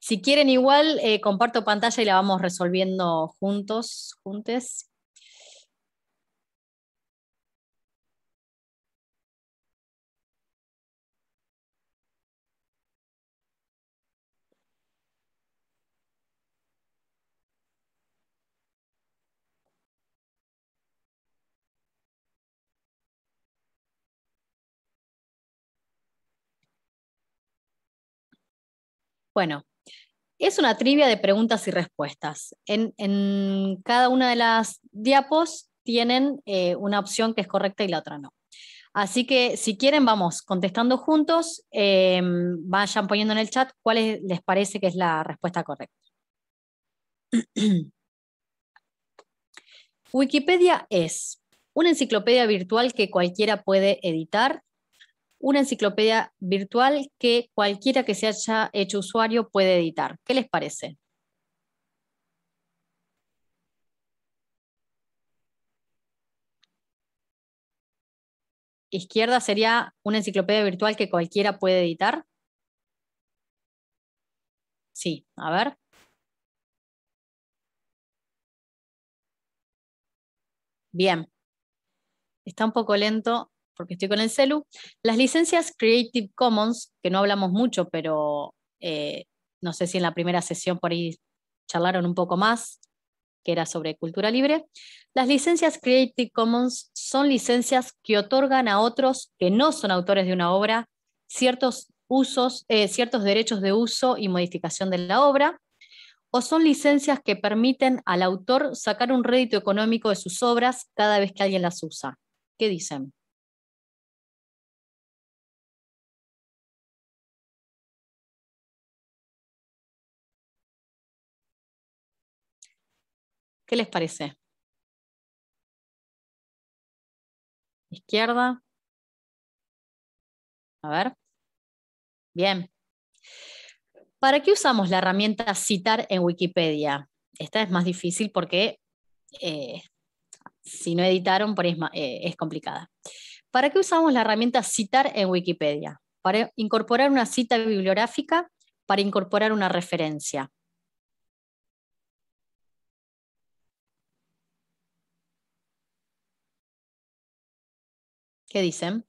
[SPEAKER 1] Si quieren igual,
[SPEAKER 3] eh, comparto pantalla y la vamos resolviendo juntos, juntes. Bueno, es una
[SPEAKER 2] trivia de preguntas y respuestas. En, cada una de las diapos tienen eh, una opción que es correcta y la otra no. Así que si quieren, vamos contestando juntos, em, vayan poniendo en el chat cuál les parece que es la respuesta correcta. Wikipedia es una enciclopedia virtual que cualquiera puede editar, una enciclopedia virtual que cualquiera que se haya hecho usuario puede editar. ¿Qué les parece? Izquierda sería una enciclopedia virtual que
[SPEAKER 3] cualquiera puede editar. Sí, a ver. Bien. Está un poco lento porque estoy con el celu, las licencias
[SPEAKER 2] Creative Commons, que no hablamos mucho, pero eh, no sé si en la primera sesión por ahí charlaron un poco más, que era sobre cultura libre. Las licencias Creative Commons son licencias que otorgan a otros que no son autores de una obra ciertos usos, eh, ciertos derechos de uso y modificación de la obra, o son licencias que permiten al autor sacar un rédito económico de sus obras
[SPEAKER 3] cada vez que alguien las usa. ¿Qué dicen? ¿Qué les parece? Izquierda. A ver. Bien. ¿Para qué usamos la herramienta
[SPEAKER 2] citar en Wikipedia? Esta es más difícil porque eh, si no editaron, es, eh, es complicada. ¿Para qué usamos la herramienta citar en Wikipedia? Para incorporar una cita bibliográfica, para incorporar una referencia.
[SPEAKER 3] ¿Qué dicen?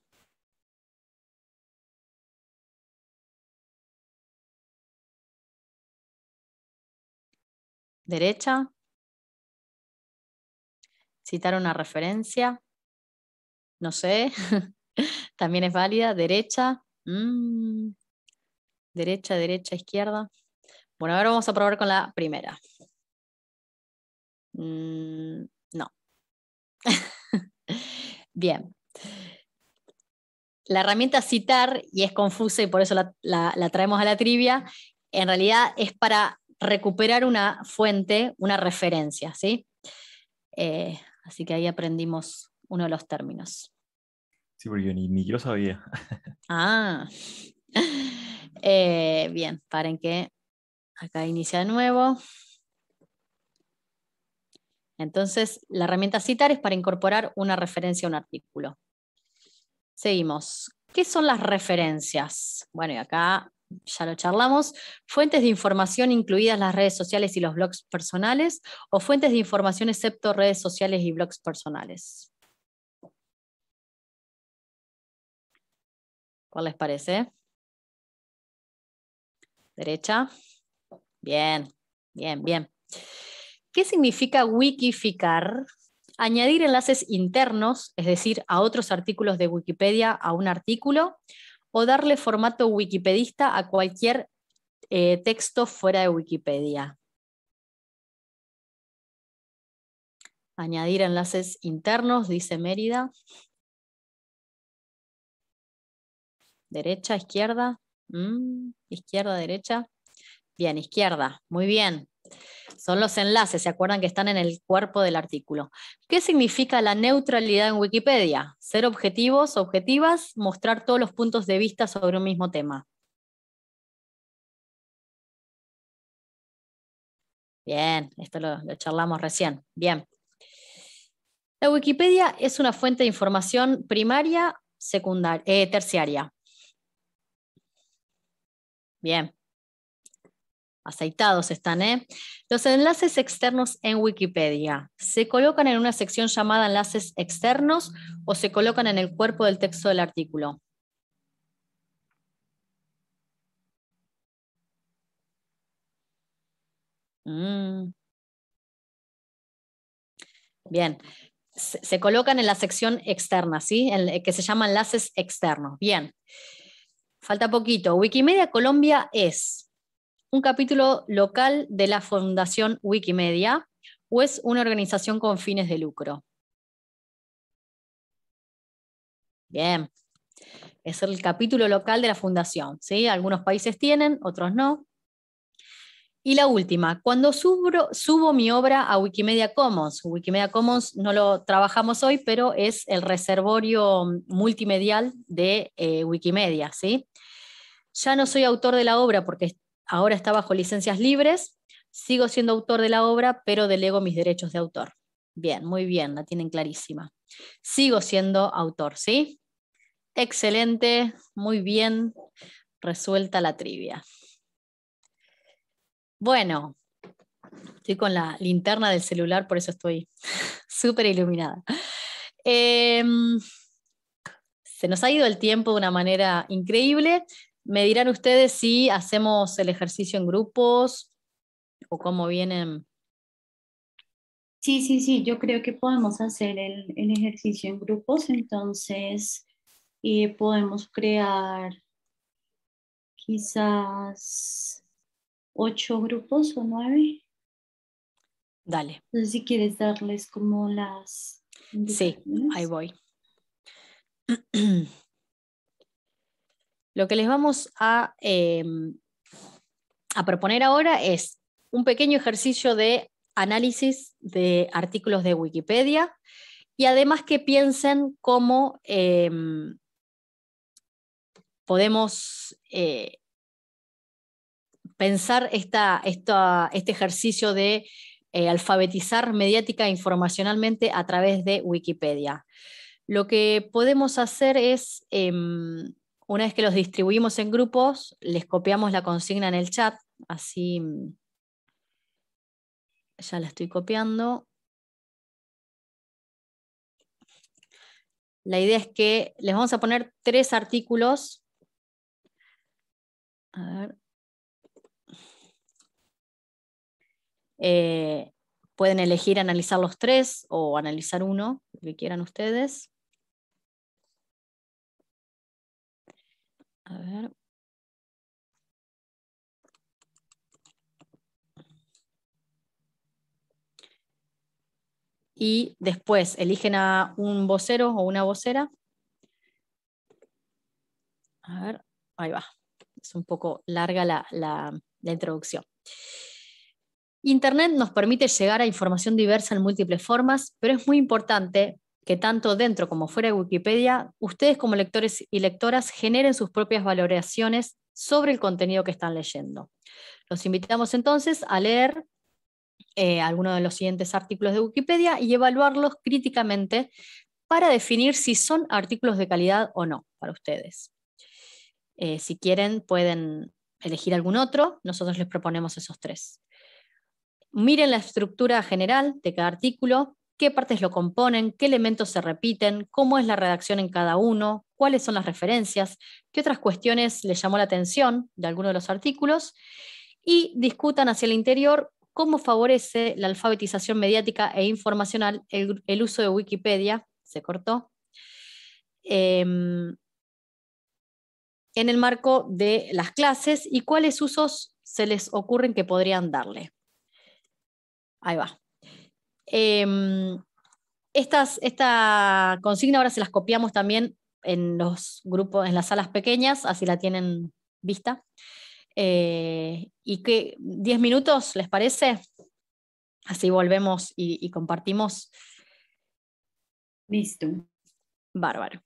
[SPEAKER 3] Derecha. Citar una referencia. No sé. También es válida. Derecha. Mm.
[SPEAKER 2] Derecha, derecha, izquierda. Bueno, ahora vamos a probar con la
[SPEAKER 3] primera. Mm, no.
[SPEAKER 2] Bien, la herramienta citar, y es confusa y por eso la, traemos a la trivia, en realidad es para recuperar una fuente, una referencia, ¿sí? Eh, así que ahí aprendimos uno de los términos.
[SPEAKER 5] Sí, porque yo ni, ni yo sabía.
[SPEAKER 2] ah. Eh, bien, paren que acá inicia de nuevo. Entonces, la herramienta citar es para incorporar una referencia a un artículo. Seguimos. ¿Qué son las referencias? Bueno, y acá ya lo charlamos, fuentes de información incluidas las redes sociales y los blogs personales o fuentes de información excepto redes sociales y blogs
[SPEAKER 3] personales. ¿Cuál les parece? Derecha. Bien, bien, bien.
[SPEAKER 2] ¿Qué significa wikificar? añadir enlaces internos, es decir, a otros artículos de Wikipedia a un artículo, o darle formato wikipedista a cualquier eh, texto fuera de Wikipedia.
[SPEAKER 3] Añadir enlaces internos, dice Mérida.
[SPEAKER 2] Derecha, izquierda.
[SPEAKER 3] Mm,
[SPEAKER 2] izquierda, derecha. Bien, izquierda. Muy bien. Son los enlaces, ¿se acuerdan que están en el cuerpo del artículo? ¿Qué significa la neutralidad en Wikipedia? Ser objetivos, objetivas, mostrar todos los puntos de vista
[SPEAKER 3] sobre un mismo tema. Bien, esto lo, charlamos recién. Bien. La
[SPEAKER 2] Wikipedia es una fuente de información primaria, secundaria, eh, terciaria. Bien aceitados están, ¿eh? Los enlaces externos en Wikipedia se colocan en una sección llamada enlaces externos o se colocan en el cuerpo del texto del artículo.
[SPEAKER 3] Mm. Bien,
[SPEAKER 2] se, colocan en la sección externa, ¿sí? Eh, que se llama enlaces externos. Bien, falta poquito. Wikimedia Colombia es un capítulo local de la Fundación Wikimedia o es una organización con fines de lucro? Bien, es el capítulo local de la fundación. ¿sí? Algunos países tienen, otros no. Y la última, cuando subo, subo, mi obra a Wikimedia Commons, Wikimedia Commons no lo trabajamos hoy, pero es el reservorio multimedial de eh, Wikimedia. ¿sí? Ya no soy autor de la obra porque ahora está bajo licencias libres, sigo siendo autor de la obra, pero delego mis derechos de autor. Bien, muy bien, la tienen clarísima. Sigo siendo autor, ¿sí? Excelente, muy bien, resuelta la trivia. Bueno, estoy con la linterna del celular, por eso estoy súper iluminada. Em, se nos ha ido el tiempo de una manera increíble. Me dirán ustedes si hacemos el ejercicio en grupos o cómo vienen.
[SPEAKER 1] Sí, sí, sí, yo creo que podemos hacer el, ejercicio en grupos, entonces podemos crear quizás ocho grupos o nueve. Dale. Entonces, si quieres darles como las...
[SPEAKER 2] Sí, ahí voy. Lo que les vamos em, a, proponer ahora es un pequeño ejercicio de análisis de artículos de Wikipedia y además que piensen cómo em, podemos eh, pensar esta, este ejercicio de eh, alfabetizar mediática informacionalmente a través de Wikipedia. Lo que podemos hacer es em, una vez que los distribuimos en grupos, les copiamos la consigna en el chat, así mm, ya la estoy copiando. La idea es que les vamos a poner tres artículos. Eh, pueden elegir analizar los tres o analizar uno, lo
[SPEAKER 3] que quieran ustedes. A ver. Y después eligen
[SPEAKER 2] a un vocero o una vocera. A ver, ahí va. Es un poco larga la, la introducción. Internet nos permite llegar a información diversa en múltiples formas, pero es muy importante que tanto dentro como fuera de Wikipedia, ustedes como lectores y lectoras generen sus propias valoraciones sobre el contenido que están leyendo. Los invitamos entonces a leer eh, algunos de los siguientes artículos de Wikipedia y evaluarlos críticamente para definir si son artículos de calidad o no para ustedes. Eh, si quieren, pueden elegir algún otro, nosotros les proponemos esos tres. Miren la estructura general de cada artículo, qué partes lo componen, qué elementos se repiten, cómo es la redacción en cada uno, cuáles son las referencias, qué otras cuestiones les llamó la atención de alguno de los artículos, y discutan hacia el interior cómo favorece la alfabetización mediática e informacional el, uso de Wikipedia, se cortó, em, en el marco de las clases y cuáles usos se les ocurren que podrían darle. Ahí va. Em, estas, esta consigna ahora se las copiamos también en los grupos, en las salas pequeñas, así la tienen vista. Eh, y que 10 minutos, ¿les
[SPEAKER 3] parece? Así volvemos y, y compartimos. Listo. Bárbaro.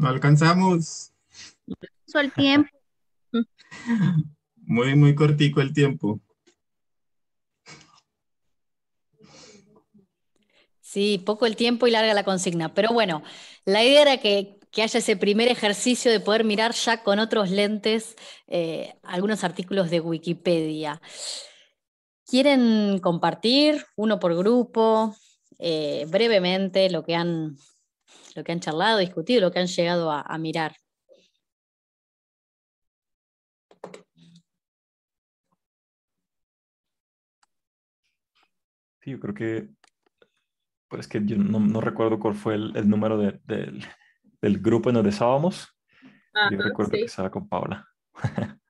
[SPEAKER 3] No alcanzamos. El tiempo.
[SPEAKER 6] Muy, muy cortico el tiempo.
[SPEAKER 2] Sí, poco el tiempo y larga la consigna. Pero bueno, la idea era que, haya ese primer ejercicio de poder mirar ya con otros lentes eh, algunos artículos de Wikipedia. ¿Quieren compartir uno por grupo eh, brevemente lo que han lo que han charlado, discutido,
[SPEAKER 3] lo que han llegado a, mirar. Sí, yo creo
[SPEAKER 5] que, pues que yo no, recuerdo cuál fue el, número del, grupo en donde estábamos. yo recuerdo que estaba con Paula.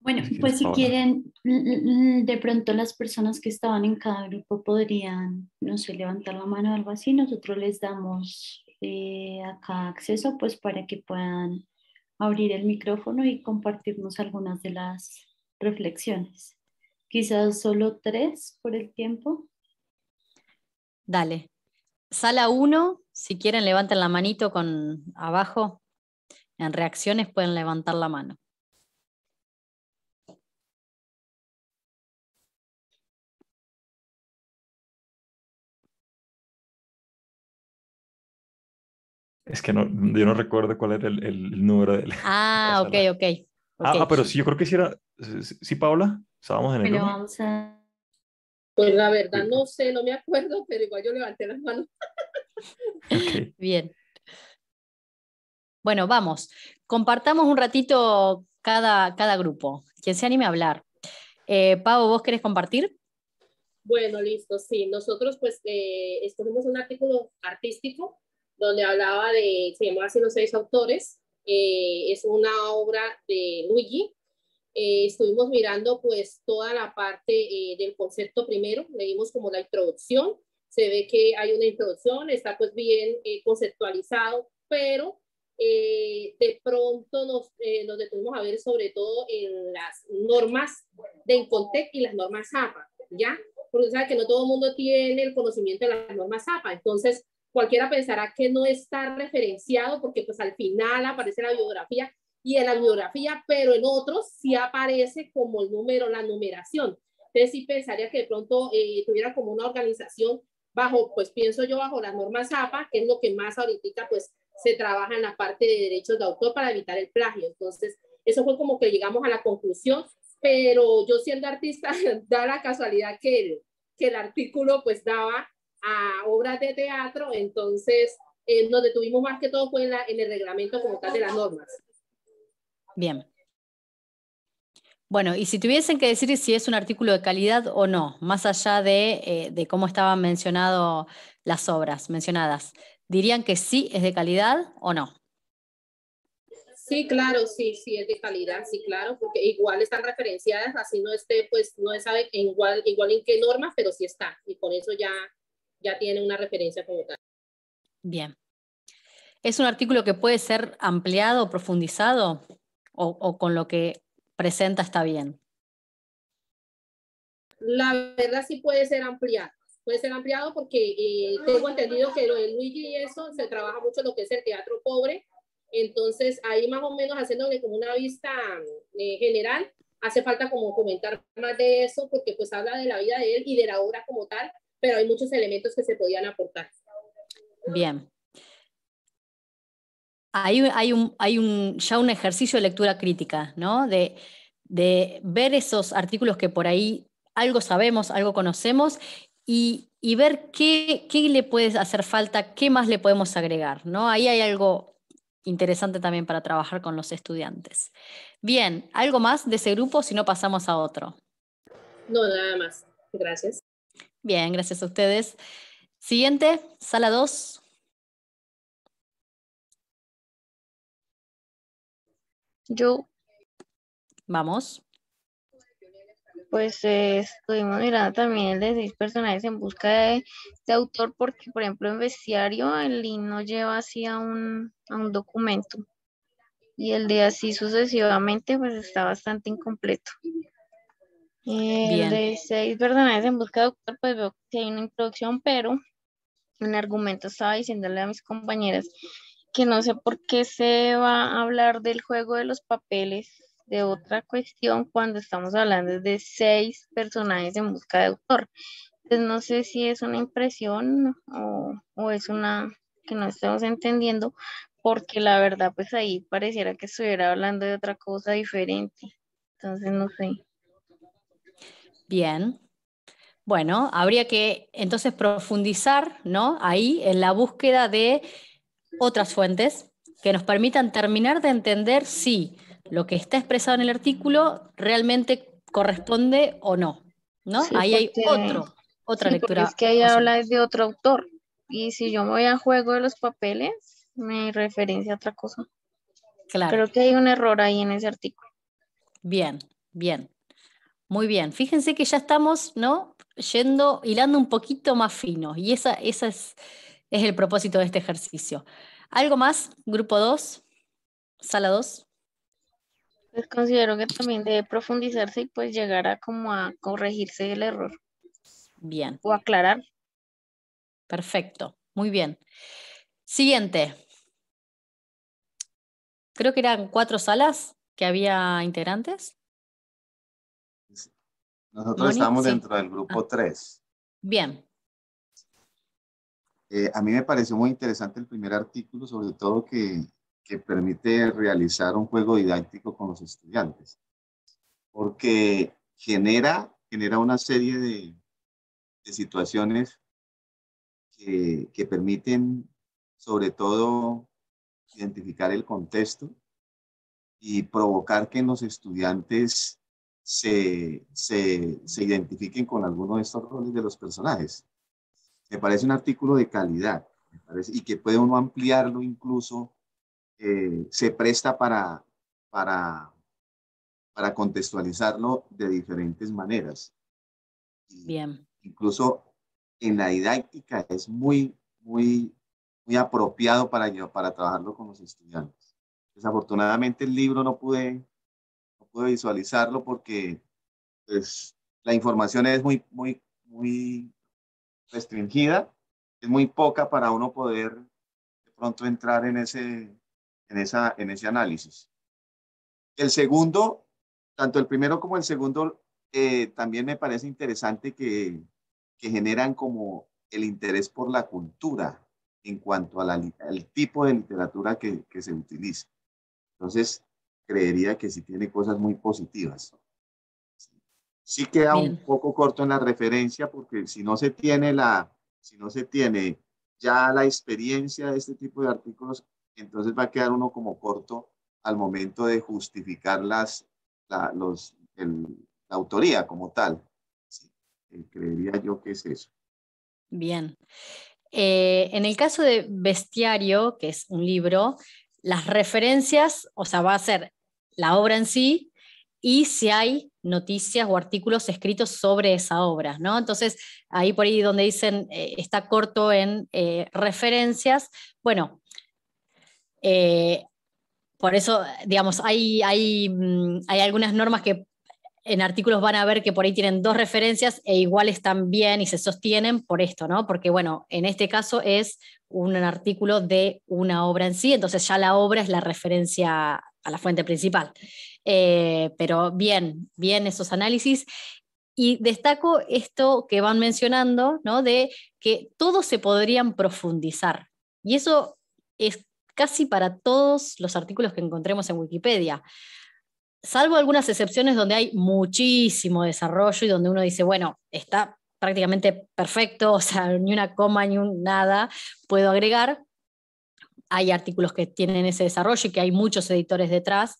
[SPEAKER 1] Bueno, pues si quieren, de pronto las personas que estaban en cada grupo podrían, no sé, levantar la mano o algo así, nosotros les damos acá acceso, pues para que puedan abrir el micrófono y compartirnos algunas de las reflexiones. Quizás solo tres por el tiempo. Dale. Sala uno si quieren levanten la manito con
[SPEAKER 3] abajo. En reacciones pueden levantar la mano. Es que no, mm, yo no recuerdo cuál era el, número de Ah, ok, ok. Ah, ah, pero sí, yo creo que sí
[SPEAKER 5] era. Sí, Paola Paula, estábamos en el. Pero
[SPEAKER 4] vamos a... Pues la verdad no sé, no me acuerdo, pero igual yo levanté las manos.
[SPEAKER 5] Bien.
[SPEAKER 2] Bueno, vamos. Compartamos un ratito cada, cada grupo. Quien se anime a hablar. Eh, ¿vos querés compartir?
[SPEAKER 4] Bueno, listo, sí. Nosotros pues eh, escogimos un artículo artístico donde hablaba de, se llamaba así los seis autores, eh, es una obra de Luigi. Eh, estuvimos mirando pues toda la parte eh, del concepto primero, leímos como la introducción, se ve que hay una introducción, está pues bien conceptualizado, pero de pronto nos, nos, detuvimos a ver sobre todo en las normas de Incontec y las normas APA, ¿ya? Porque sabe que no todo el mundo tiene el conocimiento de las normas APA, entonces cualquiera pensará que no está referenciado porque pues al final aparece la biografía y en la biografía, pero en otros sí aparece como el número, la numeración. Entonces sí pensaría que de pronto eh, tuviera como una organización bajo, pues pienso yo, bajo las normas APA, que es lo que más ahorita pues se trabaja en la parte de derechos de autor para evitar el plagio. Entonces, eso fue como que llegamos a la conclusión, pero yo siendo artista, da la casualidad que que el artículo pues daba a obras de teatro, entonces eh, nos detuvimos más que todo fue en, el reglamento como tal de las normas.
[SPEAKER 3] Bien.
[SPEAKER 2] Bueno, y si tuviesen que decir si es un artículo de calidad o no, más allá eh, de, cómo estaban mencionado las obras mencionadas, ¿dirían que sí es de calidad
[SPEAKER 3] o no?
[SPEAKER 4] Sí, claro, sí, sí es de calidad, sí, claro, porque igual están referenciadas, así no esté, pues no se sabe en igual, igual en qué normas, pero sí está, y con eso ya ya tiene una referencia como tal.
[SPEAKER 2] Bien. ¿Es un artículo que puede ser ampliado, profundizado o, o con lo que presenta está bien?
[SPEAKER 4] La verdad sí puede ser ampliado puede ser ampliado porque eh, tengo entendido que lo de Luigi y eso se trabaja mucho lo que es el teatro pobre. Entonces, ahí más o menos haciéndole como una vista eh, general, hace falta como comentar más de eso porque pues habla de la vida de él y de la obra como tal pero hay muchos elementos que se podían aportar.
[SPEAKER 2] Bien. Hay, hay, un, hay un, ya un ejercicio de lectura crítica, ¿no? De, ver esos artículos que por ahí algo sabemos, algo conocemos y, ver qué, qué, le puede hacer falta, qué más le podemos agregar. ¿no? Ahí hay algo interesante también para trabajar con los estudiantes. Bien, ¿algo más de ese grupo si no pasamos a otro?
[SPEAKER 4] No, nada más. Gracias.
[SPEAKER 2] Bien, gracias a
[SPEAKER 3] ustedes. Siguiente, sala 2. Yo. Vamos. Pues eh, estuvimos mirando también el de seis personajes en busca
[SPEAKER 7] de, autor porque, por ejemplo, en bestiario el no lleva así un, a un documento y el de así sucesivamente pues está bastante incompleto de seis personajes en busca de autor pues veo que hay una introducción, pero en argumento estaba diciéndole a mis compañeras que no sé por qué se va a hablar del juego de los papeles, de otra cuestión, cuando estamos hablando de seis personajes en busca de autor, Entonces pues no sé si es una impresión o, o es una que no estamos entendiendo, porque la verdad pues ahí pareciera que estuviera hablando de otra cosa diferente. Entonces no sé.
[SPEAKER 2] Bien. Bueno, habría que entonces profundizar ¿no? ahí en la búsqueda de otras fuentes que nos permitan terminar de entender si lo que está expresado en el artículo realmente corresponde o no. ¿no? ahí hay otro, otra lectura. Es que
[SPEAKER 7] ahí habla de otro autor. Y si yo me voy a juego de los papeles, me referencia a otra cosa. Claro. Creo que hay un error ahí en ese artículo.
[SPEAKER 2] Bien, bien. Muy bien, fíjense que ya estamos, ¿no? Yendo, hilando un poquito más fino, y ese esa es, es el propósito de este ejercicio. ¿Algo más?
[SPEAKER 7] Grupo 2, sala 2. Pues considero que también debe profundizarse y pues llegar a como a corregirse el error. Bien. O aclarar. Perfecto, muy bien. Siguiente.
[SPEAKER 3] Creo que eran cuatro salas que había integrantes.
[SPEAKER 6] Nosotros estamos dentro del grupo 3. Ah. Bien. Eh, a mí me pareció muy interesante el primer artículo, sobre todo que, permite realizar un juego didáctico con los estudiantes, porque genera, genera una serie de, situaciones que, que, permiten, sobre todo, identificar el contexto y provocar que los estudiantes se, se, identifiquen con alguno de estos roles de los personajes. Me parece un artículo de calidad y que puede uno ampliarlo incluso, eh, se presta para, para, contextualizarlo de diferentes maneras. Bien. Incluso en la didáctica es muy, muy, muy apropiado para, para trabajarlo con los estudiantes. Desafortunadamente el libro no pude pude visualizarlo porque pues, la información es muy, muy, muy restringida, es muy poca para uno poder de pronto entrar en ese, en esa, en ese análisis. El segundo, tanto el primero como el segundo, eh, también me parece interesante que, que, generan como el interés por la cultura en cuanto al tipo de literatura que, que se utiliza. Entonces, creería que sí tiene cosas muy positivas. Sí queda un poco corto en la referencia porque si no se tiene la, si no se tiene ya la experiencia de este tipo de artículos, entonces va a quedar uno como corto al momento de justificar las, la, los, la autoría como tal. Eh, creería yo que es eso.
[SPEAKER 2] Bien. Eh, en el caso de Bestiario, que es un libro, las referencias, o sea, va a ser la obra en sí y si hay noticias o artículos escritos sobre esa obra, ¿no? Entonces, ahí por ahí donde dicen eh, está corto en eh, referencias, bueno, eh, por eso, digamos, hay, hay, mm, hay algunas normas que en artículos van a ver que por ahí tienen dos referencias e iguales también y se sostienen por esto, ¿no? Porque bueno, en este caso es un artículo de una obra en sí, entonces ya la obra es la referencia a la fuente principal. Eh, pero bien, bien esos análisis. Y destaco esto que van mencionando, ¿no? De que todos se podrían profundizar. Y eso es casi para todos los artículos que encontremos en Wikipedia. Salvo algunas excepciones donde hay muchísimo desarrollo y donde uno dice, bueno, está prácticamente perfecto, o sea, ni una coma, ni nada puedo agregar. Hay artículos que tienen ese desarrollo y que hay muchos editores detrás.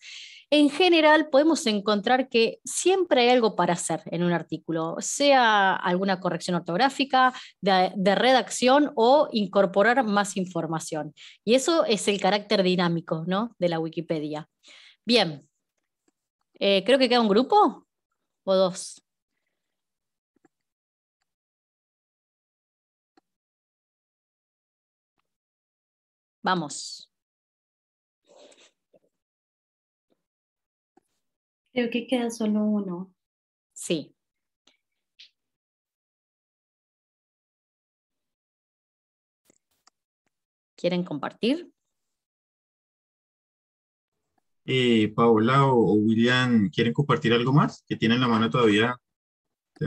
[SPEAKER 2] En general, podemos encontrar que siempre hay algo para hacer en un artículo, sea alguna corrección ortográfica, de, redacción o incorporar más información. Y eso es el carácter dinámico ¿no? de la Wikipedia. Bien, eh, creo que queda un grupo
[SPEAKER 3] o dos. Vamos. Creo que queda solo uno. Sí. ¿Quieren compartir? Eh, Paola o, William, ¿quieren compartir algo
[SPEAKER 6] más? Que tienen la mano todavía.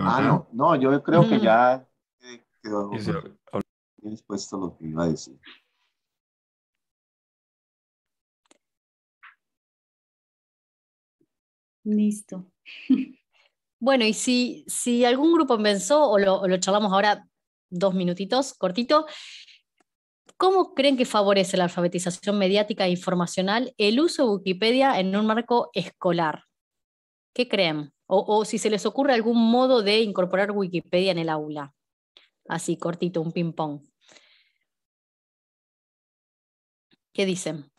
[SPEAKER 6] Ah, no, no, yo creo que mm. ya eh, quedó.
[SPEAKER 3] lo que iba a decir. Listo. Bueno, y si, algún grupo pensó, o lo, charlamos ahora
[SPEAKER 2] dos minutitos, cortito, ¿cómo creen que favorece la alfabetización mediática e informacional el uso de Wikipedia en un marco escolar? ¿Qué creen? O, o, si se les ocurre algún modo de incorporar Wikipedia en el aula. Así,
[SPEAKER 3] cortito, un ping-pong. ¿Qué dicen?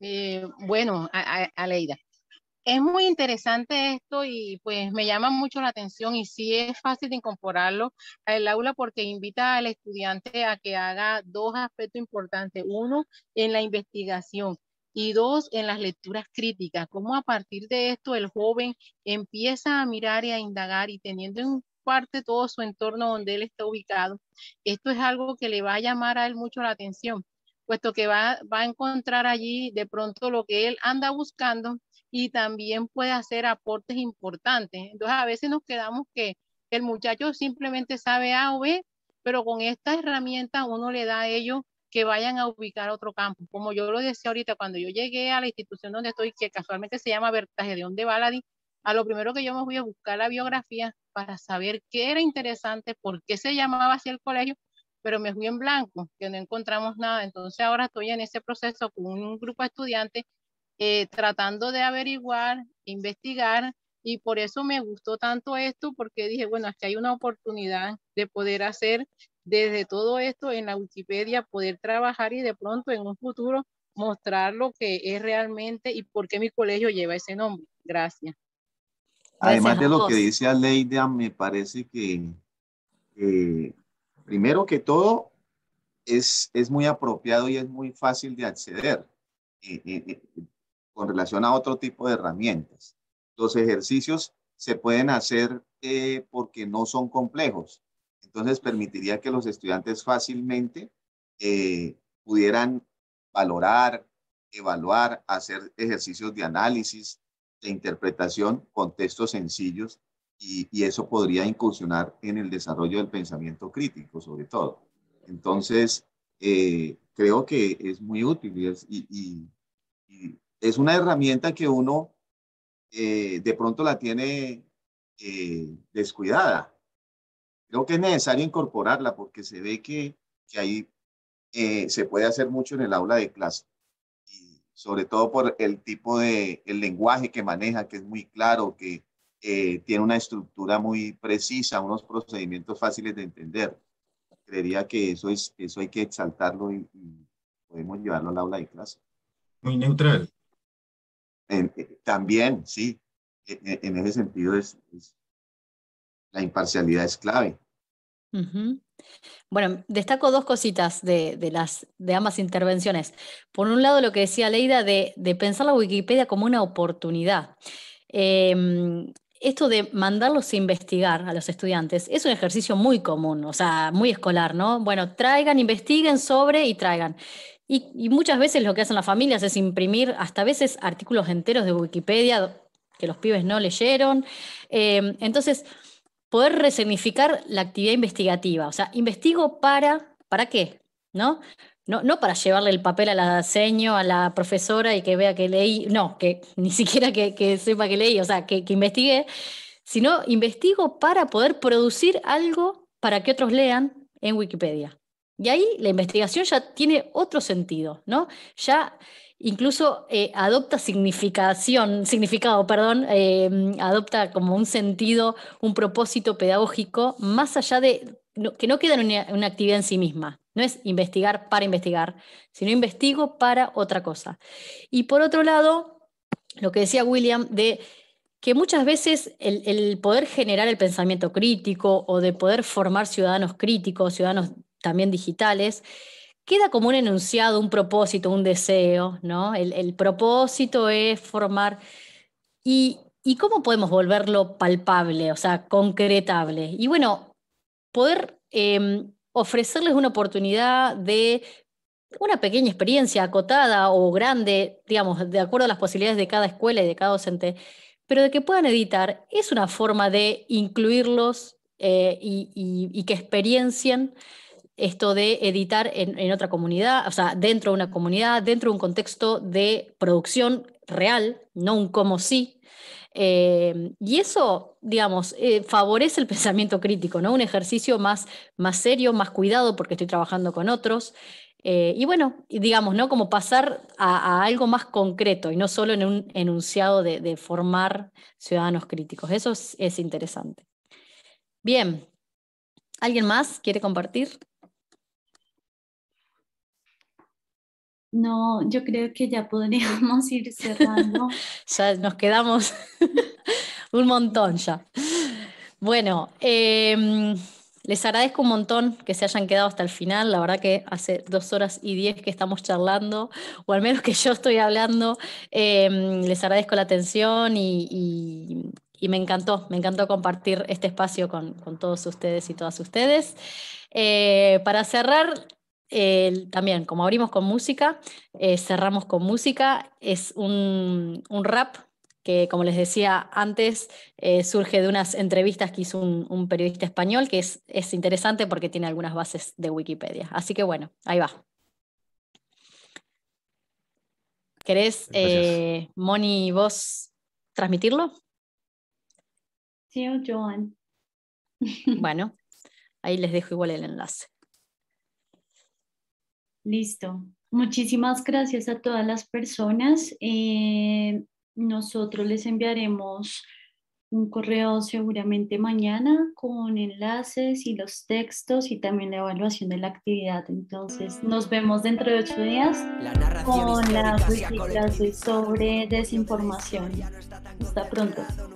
[SPEAKER 3] Eh, bueno,
[SPEAKER 8] Aleida. Es muy interesante esto y pues me llama mucho la atención y sí es fácil de incorporarlo al aula porque invita al estudiante a que haga dos aspectos importantes. Uno, en la investigación y dos, en las lecturas críticas. como a partir de esto el joven empieza a mirar y a indagar y teniendo en parte todo su entorno donde él está ubicado. Esto es algo que le va a llamar a él mucho la atención puesto que va, va a encontrar allí de pronto lo que él anda buscando y también puede hacer aportes importantes. Entonces a veces nos quedamos que el muchacho simplemente sabe A o B, pero con esta herramienta uno le da a ellos que vayan a ubicar otro campo. Como yo lo decía ahorita, cuando yo llegué a la institución donde estoy, que casualmente se llama Vertaje de Baladi a lo primero que yo me voy a buscar la biografía para saber qué era interesante, por qué se llamaba así el colegio pero me fui en blanco, que no encontramos nada. Entonces ahora estoy en ese proceso con un grupo de estudiantes eh, tratando de averiguar, investigar, y por eso me gustó tanto esto, porque dije, bueno, aquí hay una oportunidad de poder hacer desde todo esto en la Wikipedia, poder trabajar y de pronto en un futuro mostrar lo que es realmente y por qué mi colegio lleva ese nombre. Gracias. Además de lo que
[SPEAKER 6] dice Aleida, me parece que eh, primero que todo, es, muy apropiado y es muy fácil de acceder eh, eh, eh, con relación a otro tipo de herramientas. Los ejercicios se pueden hacer porque no son complejos. Entonces, permitiría que los estudiantes fácilmente pudieran valorar, evaluar, hacer ejercicios de análisis, de interpretación con textos sencillos y, eso podría incursionar en el desarrollo del pensamiento crítico, sobre todo. Entonces, eh, creo que es muy útil y es, una herramienta que uno eh, de pronto la tiene eh, descuidada. Creo que es necesario incorporarla porque se ve que, que ahí se puede hacer mucho en el aula de clase y sobre todo por el tipo de lenguaje que maneja, que es muy claro, que, eh, tiene una estructura muy precisa, unos procedimientos fáciles de entender. Creería que eso, es, eso hay que exaltarlo y, podemos llevarlo al aula de clase.
[SPEAKER 3] Muy neutral.
[SPEAKER 6] Eh, también, sí, en, ese sentido es, la imparcialidad es clave.
[SPEAKER 2] Bueno, destaco dos cositas de, las, de ambas intervenciones. Por un lado, lo que decía Leida de, pensar la Wikipedia como una oportunidad. Em, esto de mandarlos a investigar a los estudiantes es un ejercicio muy común, o sea, muy escolar, ¿no? Bueno, traigan, investiguen sobre y traigan. Y, muchas veces lo que hacen las familias es imprimir hasta veces artículos enteros de Wikipedia que los pibes no leyeron. Eh, entonces, poder resignificar la actividad investigativa, o sea, investigo para, ¿para qué? ¿No? No, para llevarle el papel a la seño, a la profesora y que vea que leí, no, que ni siquiera que, sepa que leí, o sea, que, que investigué, sino investigo para poder producir algo para que otros lean en Wikipedia. Y ahí la investigación ya tiene otro sentido, ¿no? Ya incluso eh, adopta significación, significado, perdón, eh, adopta como un sentido, un propósito pedagógico, más allá de que no queda en una, actividad en sí misma. No es investigar para investigar, sino investigo para otra cosa. Y por otro lado, lo que decía William, de que muchas veces el, poder generar el pensamiento crítico o de poder formar ciudadanos críticos, ciudadanos también digitales, queda como un enunciado, un propósito, un deseo, ¿no? El, propósito es formar. Y, cómo podemos volverlo palpable, o sea, concretable? Y bueno, poder em, ofrecerles una oportunidad de una pequeña experiencia acotada o grande, digamos, de acuerdo a las posibilidades de cada escuela y de cada docente, pero de que puedan editar es una forma de incluirlos eh, y, que experiencien esto de editar en, en, otra comunidad, o sea, dentro de una comunidad, dentro de un contexto de producción real, no un como sí, eh, y eso, digamos, eh, favorece el pensamiento crítico, ¿no? Un ejercicio más, más serio, más cuidado, porque estoy trabajando con otros. Eh, y bueno, digamos, ¿no? Como pasar a, algo más concreto y no solo en un enunciado de, formar ciudadanos críticos. Eso es interesante.
[SPEAKER 1] Bien, ¿alguien más quiere compartir? No, yo creo que ya podríamos ir cerrando. ya nos quedamos un montón ya.
[SPEAKER 2] Bueno, em, les agradezco un montón que se hayan quedado hasta el final. La verdad que hace dos horas y diez que estamos charlando, o al menos que yo estoy hablando. Em, les agradezco la atención y, me encantó, me encantó compartir este espacio con, todos ustedes y todas ustedes. Eh, para cerrar, también, como abrimos con música, eh, cerramos con música. Es un, rap que, como les decía antes, eh, surge de unas entrevistas que hizo un, periodista español, que es, es, interesante porque tiene algunas bases de Wikipedia. Así que bueno, ahí va.
[SPEAKER 4] ¿Querés, eh,
[SPEAKER 2] Moni, vos transmitirlo?
[SPEAKER 1] Sí, Joan.
[SPEAKER 2] Bueno, ahí les dejo igual el enlace.
[SPEAKER 1] Listo. Muchísimas gracias a todas las personas. Eh, nosotros les enviaremos un correo seguramente mañana con enlaces y los textos y también la evaluación de la actividad. Entonces nos vemos dentro de ocho días con las sobre desinformación. Hasta pronto.